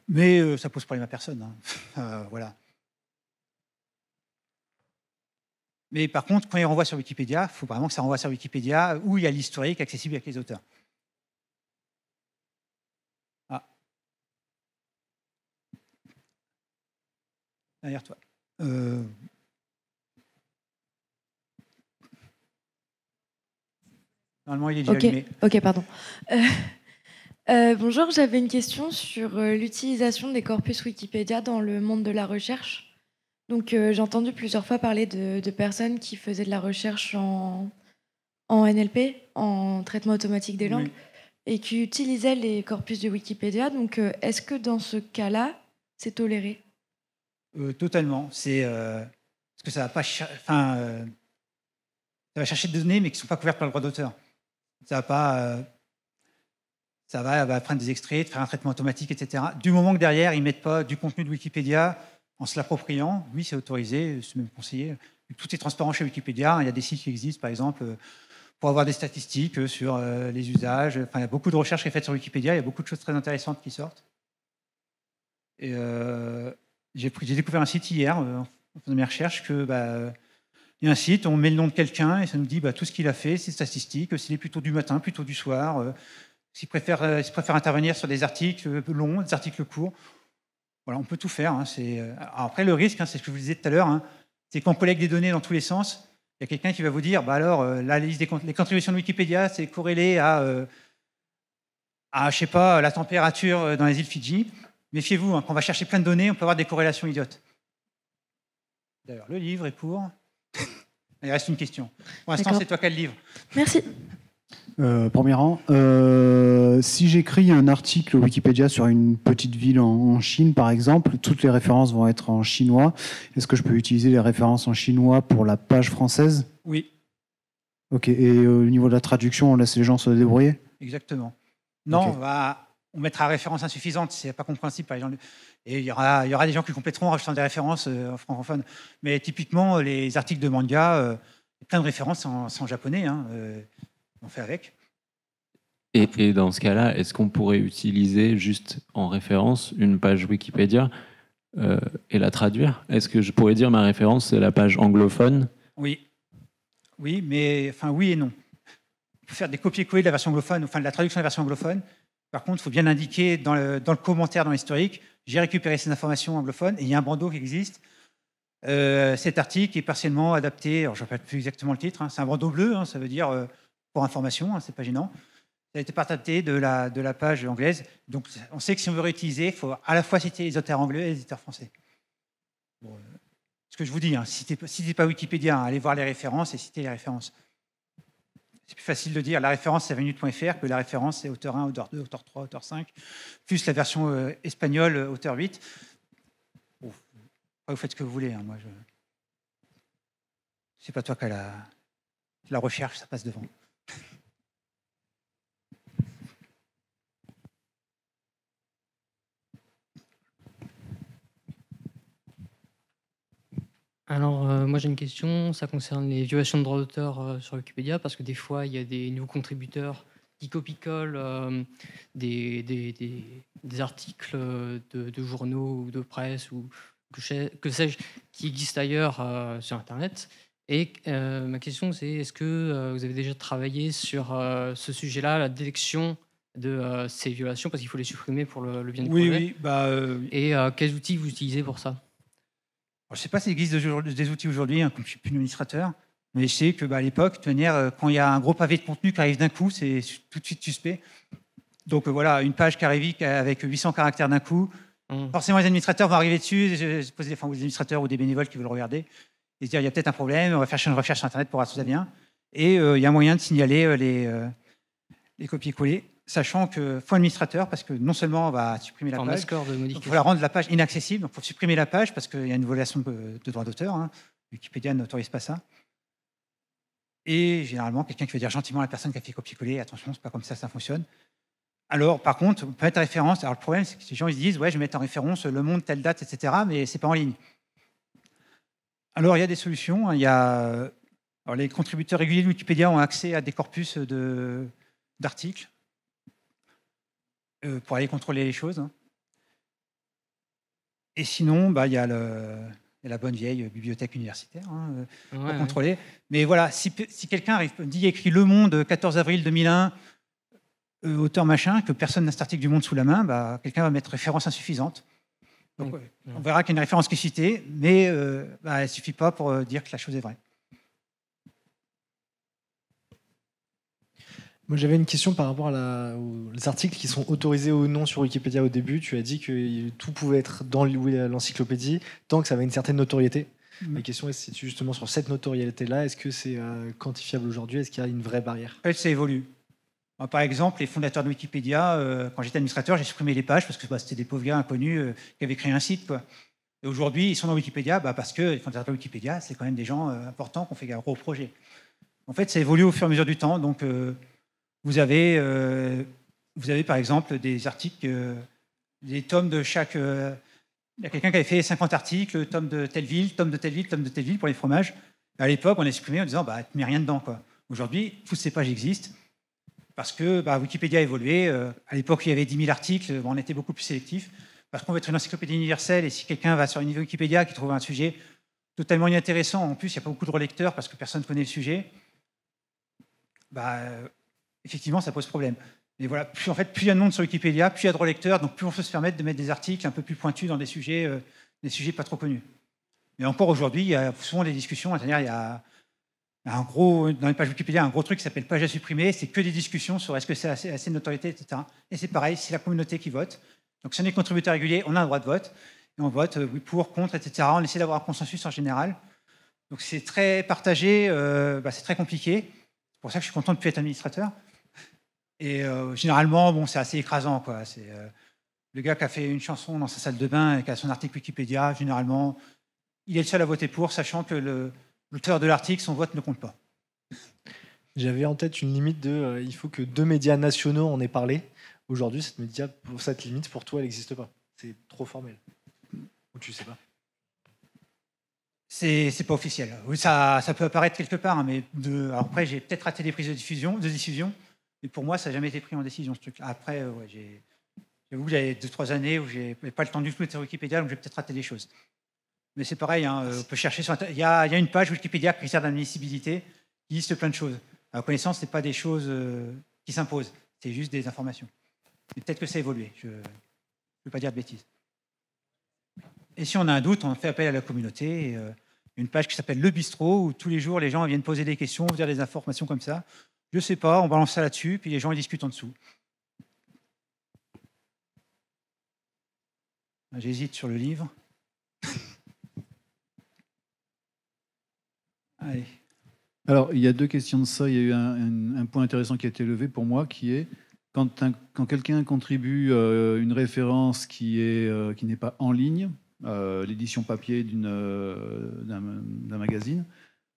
Mais ça pose problème à personne. Hein. *laughs* voilà. Mais par contre, quand il renvoie sur Wikipédia, il faut vraiment que ça renvoie sur Wikipédia euh, où il y a l'historique accessible avec les auteurs. Ah. Derrière toi. Euh. Normalement, il est déjà allumé. Ok, pardon. Euh, bonjour, j'avais une question sur l'utilisation des corpus Wikipédia dans le monde de la recherche. Donc euh, j'ai entendu plusieurs fois parler de, personnes qui faisaient de la recherche en, NLP, en traitement automatique des langues, et qui utilisaient les corpus de Wikipédia. Donc euh, est-ce que dans ce cas-là, c'est toléré euh, Totalement. C'est parce que ça va pas, enfin, ça va chercher des données mais qui ne sont pas couvertes par le droit d'auteur. Ça va pas, ça va, prendre des extraits, faire un traitement automatique, etc. Du moment que derrière ils mettent pas du contenu de Wikipédia en se l'appropriant, oui, c'est autorisé, c'est même conseiller. Tout est transparent chez Wikipédia. Il y a des sites qui existent, par exemple, euh, pour avoir des statistiques euh, sur euh, les usages. il y a beaucoup de recherches qui sont faites sur Wikipédia. Il y a beaucoup de choses très intéressantes qui sortent. j'ai découvert un site hier, en faisant mes recherches, que bah, il y a un site, on met le nom de quelqu'un et ça nous dit bah, tout ce qu'il a fait, ses statistiques, s'il est plutôt du matin, plutôt du soir, s'il préfère, intervenir sur des articles longs, des articles courts on peut tout faire. Hein, euh, après, le risque, hein, c'est ce que je vous disais tout à l'heure, hein, c'est qu'on collecte des données dans tous les sens. Il y a quelqu'un qui va vous dire, bah alors, euh, la liste des les contributions de Wikipédia, c'est corrélé à, euh, à, sais pas, la température dans les îles Fidji. Méfiez-vous, quand on va chercher plein de données, on peut avoir des corrélations idiotes. D'ailleurs, le livre est pour. *laughs* Il reste une question. Pour l'instant, c'est toi qui as le livre. Merci. Euh, premier rang. Euh, si j'écris un article Wikipédia sur une petite ville en, Chine, par exemple, toutes les références vont être en chinois. Est-ce que je peux utiliser les références en chinois pour la page française Oui. Ok, et euh, au niveau de la traduction, on laisse les gens se débrouiller Exactement. Non, on, va, bah, on mettra référence insuffisante, c'est pas compréhensible par Et il y aura, il y aura des gens qui compléteront en rajoutant des références en francophone, Mais typiquement, les articles de manga, plein de références en, en japonais. Hein, on fait avec. Et, dans ce cas-là, est-ce qu'on pourrait utiliser juste en référence une page Wikipédia euh, et la traduire Est-ce que je pourrais dire ma référence, c'est la page anglophone Oui. Oui, mais enfin oui et non. Il faut faire des copier-coller de la version anglophone, enfin de la traduction de la version anglophone. Par contre, il faut bien indiquer dans le, commentaire, dans l'historique, j'ai récupéré ces informations anglophones et il y a un bandeau qui existe. Euh, cet article est partiellement adapté, je ne rappelle plus exactement le titre, hein. c'est un bandeau bleu, hein, ça veut dire euh, pour information, hein, c'est pas gênant. Ça a été partagé de la, de la page anglaise. Donc, on sait que si on veut réutiliser, il faut à la fois citer les auteurs anglais et les auteurs français. Euh, ce que je vous dis, hein, si si n'est pas Wikipédia, hein, allez voir les références et citez les références. C'est plus facile de dire la référence c'est venue.fr que la référence c'est auteur 1, auteur 2, auteur 3, auteur 5, plus la version euh, espagnole, euh, auteur 8. vous faites ce que vous voulez, moi je. C'est pas toi qui la... la recherche, ça passe devant. Alors, euh, moi j'ai une question, ça concerne les violations de droits d'auteur euh, sur Wikipédia, parce que des fois il y a des nouveaux contributeurs qui copie-collent euh, des, articles de, journaux ou de presse ou que, sais-je, qui existent ailleurs sur Internet et euh, ma question, c'est est-ce que euh, vous avez déjà travaillé sur euh, ce sujet-là, la détection de ces violations, parce qu'il faut les supprimer pour le, bien du oui, projet. Oui, bah, Et quels outils vous utilisez pour ça Je ne sais pas s'il existe des outils aujourd'hui, hein, comme je suis plus administrateur, mais je sais qu'à bah, l'époque, tenir, quand il y a un gros pavé de contenu qui arrive d'un coup, c'est tout de suite suspect. Donc voilà, une page qui arrive avec 800 caractères d'un coup, mmh. Forcément, les administrateurs vont arriver dessus, je pose poser, enfin, aux administrateurs ou des bénévoles qui veulent regarder, il y a peut-être un problème, on va faire une recherche sur Internet pour voir si ça bien. Et euh, il y a moyen de signaler euh, les, euh, les copier sachant que faut un administrateur, parce que non seulement on va supprimer la page, il faut la rendre la page inaccessible, il faut supprimer la page parce qu'il y a une violation de, droit d'auteur. Hein. Wikipédia n'autorise pas ça. Et généralement, quelqu'un qui veut dire gentiment à la personne qui a fait copier-coller, attention, c'est pas comme ça, ça fonctionne. Alors, par contre, on peut mettre en référence. Alors, le problème, c'est que les gens ils disent, ouais, je vais mettre en référence le monde, telle date, etc., mais c'est pas en ligne. Alors, il y a des solutions. Hein. Il y a... les contributeurs réguliers de Wikipédia ont accès à des corpus d'articles euh, pour aller contrôler les choses. Hein. Et sinon, bah, il y a la bonne vieille bibliothèque universitaire hein, euh, pour contrôler. Mais voilà, si, quelqu'un arrive, dit écrit Le Monde, 14 avril 2001, euh, auteur machin, que personne n'a cet article du Monde sous la main, bah, quelqu'un va mettre référence insuffisante on verra qu'il y a une référence qui est citée, mais euh, bah, elle ne suffit pas pour euh, dire que la chose est vraie. Moi, j'avais une question par rapport à la, aux articles qui sont autorisés ou non sur Wikipédia au début. Tu as dit que tout pouvait être dans l'encyclopédie tant que ça avait une certaine notoriété. Mm. Ma question est justement sur cette notoriété-là, est-ce que c'est euh, quantifiable aujourd'hui Est-ce qu'il y a une vraie barrière ça évolue par exemple, les fondateurs de Wikipédia, euh, quand j'étais administrateur, j'ai supprimé les pages parce que bah, c'était des pauvres gars inconnus euh, qui avaient créé un site. Et aujourd'hui, ils sont dans Wikipédia bah, parce que les fondateurs de Wikipédia, c'est quand même des gens euh, importants qui ont fait un gros projet. En fait, ça évolue au fur et à mesure du temps. Donc, vous, avez, vous avez par exemple des articles, des tomes de chaque. Il y a quelqu'un qui avait fait 50 articles, tome de telle ville, tome de telle ville, tome de telle ville pour les fromages. À l'époque, on supprimait en disant, bah, tu mets rien dedans, Aujourd'hui, toutes ces pages existent parce que bah, Wikipédia a évolué. Euh, à l'époque, il y avait 10 000 articles, on était beaucoup plus sélectif. Parce qu'on veut être une encyclopédie universelle, et si quelqu'un va sur une Wikipédia qui trouve un sujet totalement inintéressant, en plus, il n'y a pas beaucoup de relecteurs parce que personne ne connaît le sujet, bah, euh, effectivement, ça pose problème. Mais voilà, plus, en fait, plus il y a de monde sur Wikipédia, plus il y a de relecteurs, donc plus on peut se permettre de mettre des articles un peu plus pointus dans des sujets, euh, des sujets pas trop connus. Mais encore aujourd'hui, il y a souvent des discussions. c'est-à-dire il y a un bah, gros, dans les pages Wikipédia, un gros truc qui s'appelle page à supprimer, c'est que des discussions sur est-ce que c'est assez, de notoriété, etc. Et c'est pareil, c'est la communauté qui vote. Donc si on est contributeur régulier, on a un droit de vote, et on vote euh, oui pour, contre, etc. On essaie d'avoir un consensus en général. Donc c'est très partagé, euh, bah, c'est très compliqué. C'est pour ça que je suis content de ne plus être administrateur. Et euh, généralement, bon, c'est assez écrasant. Quoi. C'est, le gars qui a fait une chanson dans sa salle de bain et qui a son article Wikipédia, généralement, il est le seul à voter pour, sachant que le, l'auteur de l'article, son vote ne compte pas. J'avais en tête une limite de euh, il faut que deux médias nationaux en aient parlé. Aujourd'hui, cette, média, cette limite, pour toi, elle n'existe pas. C'est trop formel. Ou tu ne sais pas. C'est, pas officiel. Oui, ça, peut apparaître quelque part, hein, mais après, j'ai peut-être raté des prises de diffusion, de mais pour moi, ça n'a jamais été pris en décision, ce truc. Après, euh, j'avoue que j'avais deux, trois années où je n'avais pas le temps du tout sur Wikipédia, donc j'ai peut-être raté des choses. Mais c'est pareil, hein, euh, on peut chercher sur Il y, a, une page Wikipédia, sert d'admissibilité, qui liste plein de choses. La connaissance, ce n'est pas des choses euh, qui s'imposent, c'est juste des informations. Mais peut-être que ça a évolué, je ne veux pas dire de bêtises. Et si on a un doute, on fait appel à la communauté. il y a une page qui s'appelle Le Bistrot, où tous les jours, les gens viennent poser des questions, dire des informations comme ça. Je ne sais pas, on balance ça là-dessus, puis les gens discutent en dessous. J'hésite sur le livre. Alors, il y a deux questions de ça. Il y a eu un, point intéressant qui a été levé pour moi, qui est quand, quelqu'un contribue euh, une référence qui est euh, n'est pas en ligne, euh, l'édition papier d'un magazine,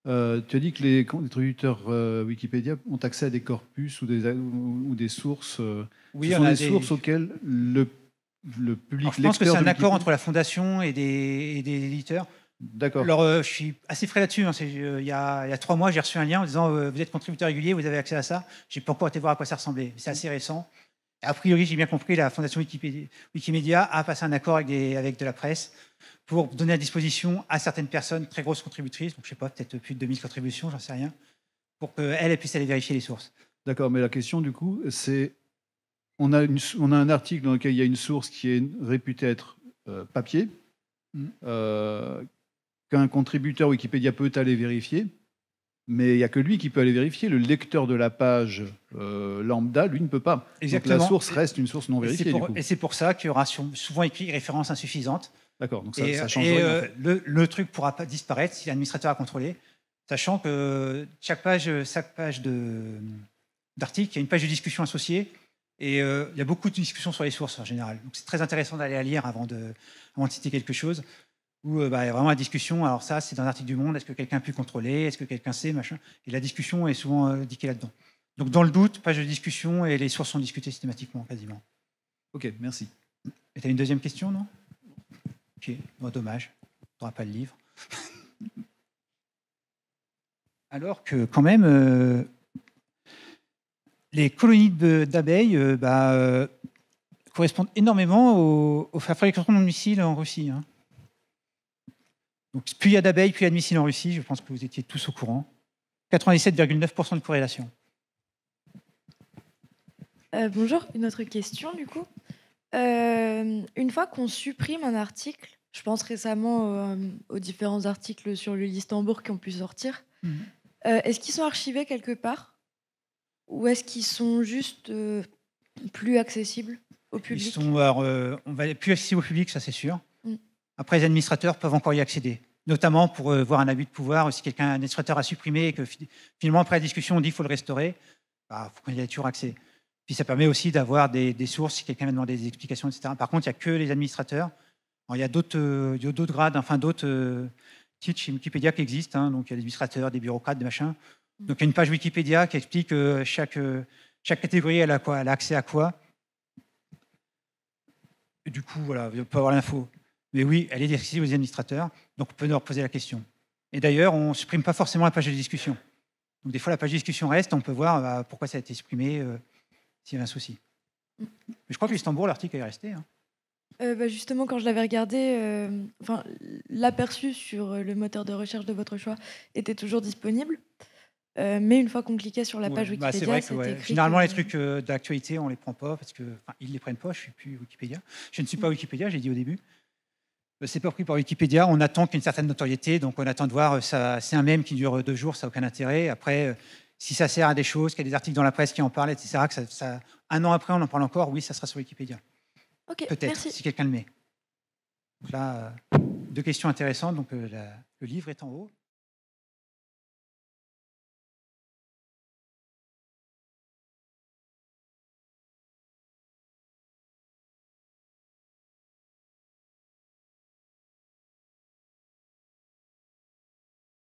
tu as dit que les contributeurs Wikipédia ont accès à des corpus ou des, sources. oui, sont des, sources auxquelles le, public. je pense que c'est un accord entre la fondation et des, et des éditeurs. D'accord. Alors, euh, je suis assez frais là-dessus. Hein. Euh, il, y a trois mois, j'ai reçu un lien en disant euh, Vous êtes contributeur régulier, vous avez accès à ça. Je n'ai pas encore été voir à quoi ça ressemblait. C'est assez récent. A priori, j'ai bien compris, la Fondation Wikimedia a passé un accord avec, avec, de la presse pour donner à disposition à certaines personnes très grosses contributrices, donc je sais pas, peut-être plus de 2000 contributions, j'en sais rien, pour qu'elles puissent aller vérifier les sources. D'accord, mais la question du coup, c'est on a, un article dans lequel il y a une source qui est réputée être papier, mm qu'un contributeur Wikipédia peut aller vérifier, mais il n'y a que lui qui peut aller vérifier. Le lecteur de la page euh, lambda, lui, ne peut pas. Exactement. Donc la source reste une source non vérifiée. Et c'est pour ça qu'il y aura souvent écrit référence insuffisante. D'accord, donc ça, change. Et euh, le, le, truc pourra pas disparaître si l'administrateur a contrôlé, sachant que chaque page, chaque page d'article, il y a une page de discussion associée. Et euh, il y a beaucoup de discussions sur les sources en général. Donc c'est très intéressant d'aller à lire avant de, avant de citer quelque chose où euh, bah, il y a vraiment la discussion. Alors ça, c'est dans l'article du Monde. Est-ce que quelqu'un a pu contrôler Est-ce que quelqu'un sait machin Et la discussion est souvent indiquée euh, là-dedans. Donc dans le doute, page de discussion et les sources sont discutées systématiquement, quasiment. Ok, merci. Et tu as une deuxième question, non Ok, bon, dommage. Tu pas le livre. *laughs* Alors que quand même, euh, les colonies d'abeilles bah, correspondent énormément aux, aux fabrications de missiles en Russie. Hein. Donc, plus il y a d'abeilles, puis il y a de missiles en Russie. Je pense que vous étiez tous au courant. 97,9% de corrélation. Euh, bonjour, une autre question du coup. Euh, une fois qu'on supprime un article, je pense récemment euh, aux différents articles sur le Listembourg qui ont pu sortir, mhm. est-ce qu'ils sont archivés quelque part ou est-ce qu'ils sont juste plus accessibles au public Ils on va plus accessibles au public, ça c'est sûr. Après, les administrateurs peuvent encore y accéder, notamment pour euh, voir un abus de pouvoir, si quelqu'un, un administrateur a supprimé et que finalement, après la discussion, on dit qu'il faut le restaurer, il bah, faut qu'on y ait toujours accès. Puis ça permet aussi d'avoir des, sources si quelqu'un a demandé des explications, etc. Par contre, il n'y a que les administrateurs. Euh, il y a d'autres grades, enfin d'autres euh, titres chez Wikipédia qui existent. Hein. donc il y a des administrateurs, des bureaucrates, des machins. Donc il y a une page Wikipédia qui explique chaque, chaque catégorie elle a, quoi, elle a accès à quoi. du coup, voilà, on peut avoir l'info. Mais oui, elle est accessible aux administrateurs, donc on peut leur poser la question. Et d'ailleurs, on ne supprime pas forcément la page de discussion. Donc des fois, la page de discussion reste, on peut voir euh, pourquoi ça a été supprimé, euh, s'il y avait un souci. *laughs* Mais je crois que l'Istanbul, l'article est resté. Hein. Euh, bah, justement, quand je l'avais regardé, enfin, l'aperçu sur le moteur de recherche de votre choix était toujours disponible. mais une fois qu'on cliquait sur la page bah, Wikipédia, c'est vrai que généralement les trucs d'actualité, on les prend pas parce que ne ils les prennent pas. Je suis plus Wikipédia. Je ne suis pas mm. Wikipédia, j'ai dit au début. Euh, c'est pas pris par Wikipédia, on attend qu'une certaine notoriété, donc on attend de voir, euh, c'est un mème qui dure euh, deux jours, ça n'a aucun intérêt. Après, si ça sert à des choses, qu'il y a des articles dans la presse qui en parlent, etc., que ça, un an après on en parle encore, oui, ça sera sur Wikipédia. Okay, Peut-être, si quelqu'un le met. Donc là, deux questions intéressantes, donc le livre est en haut.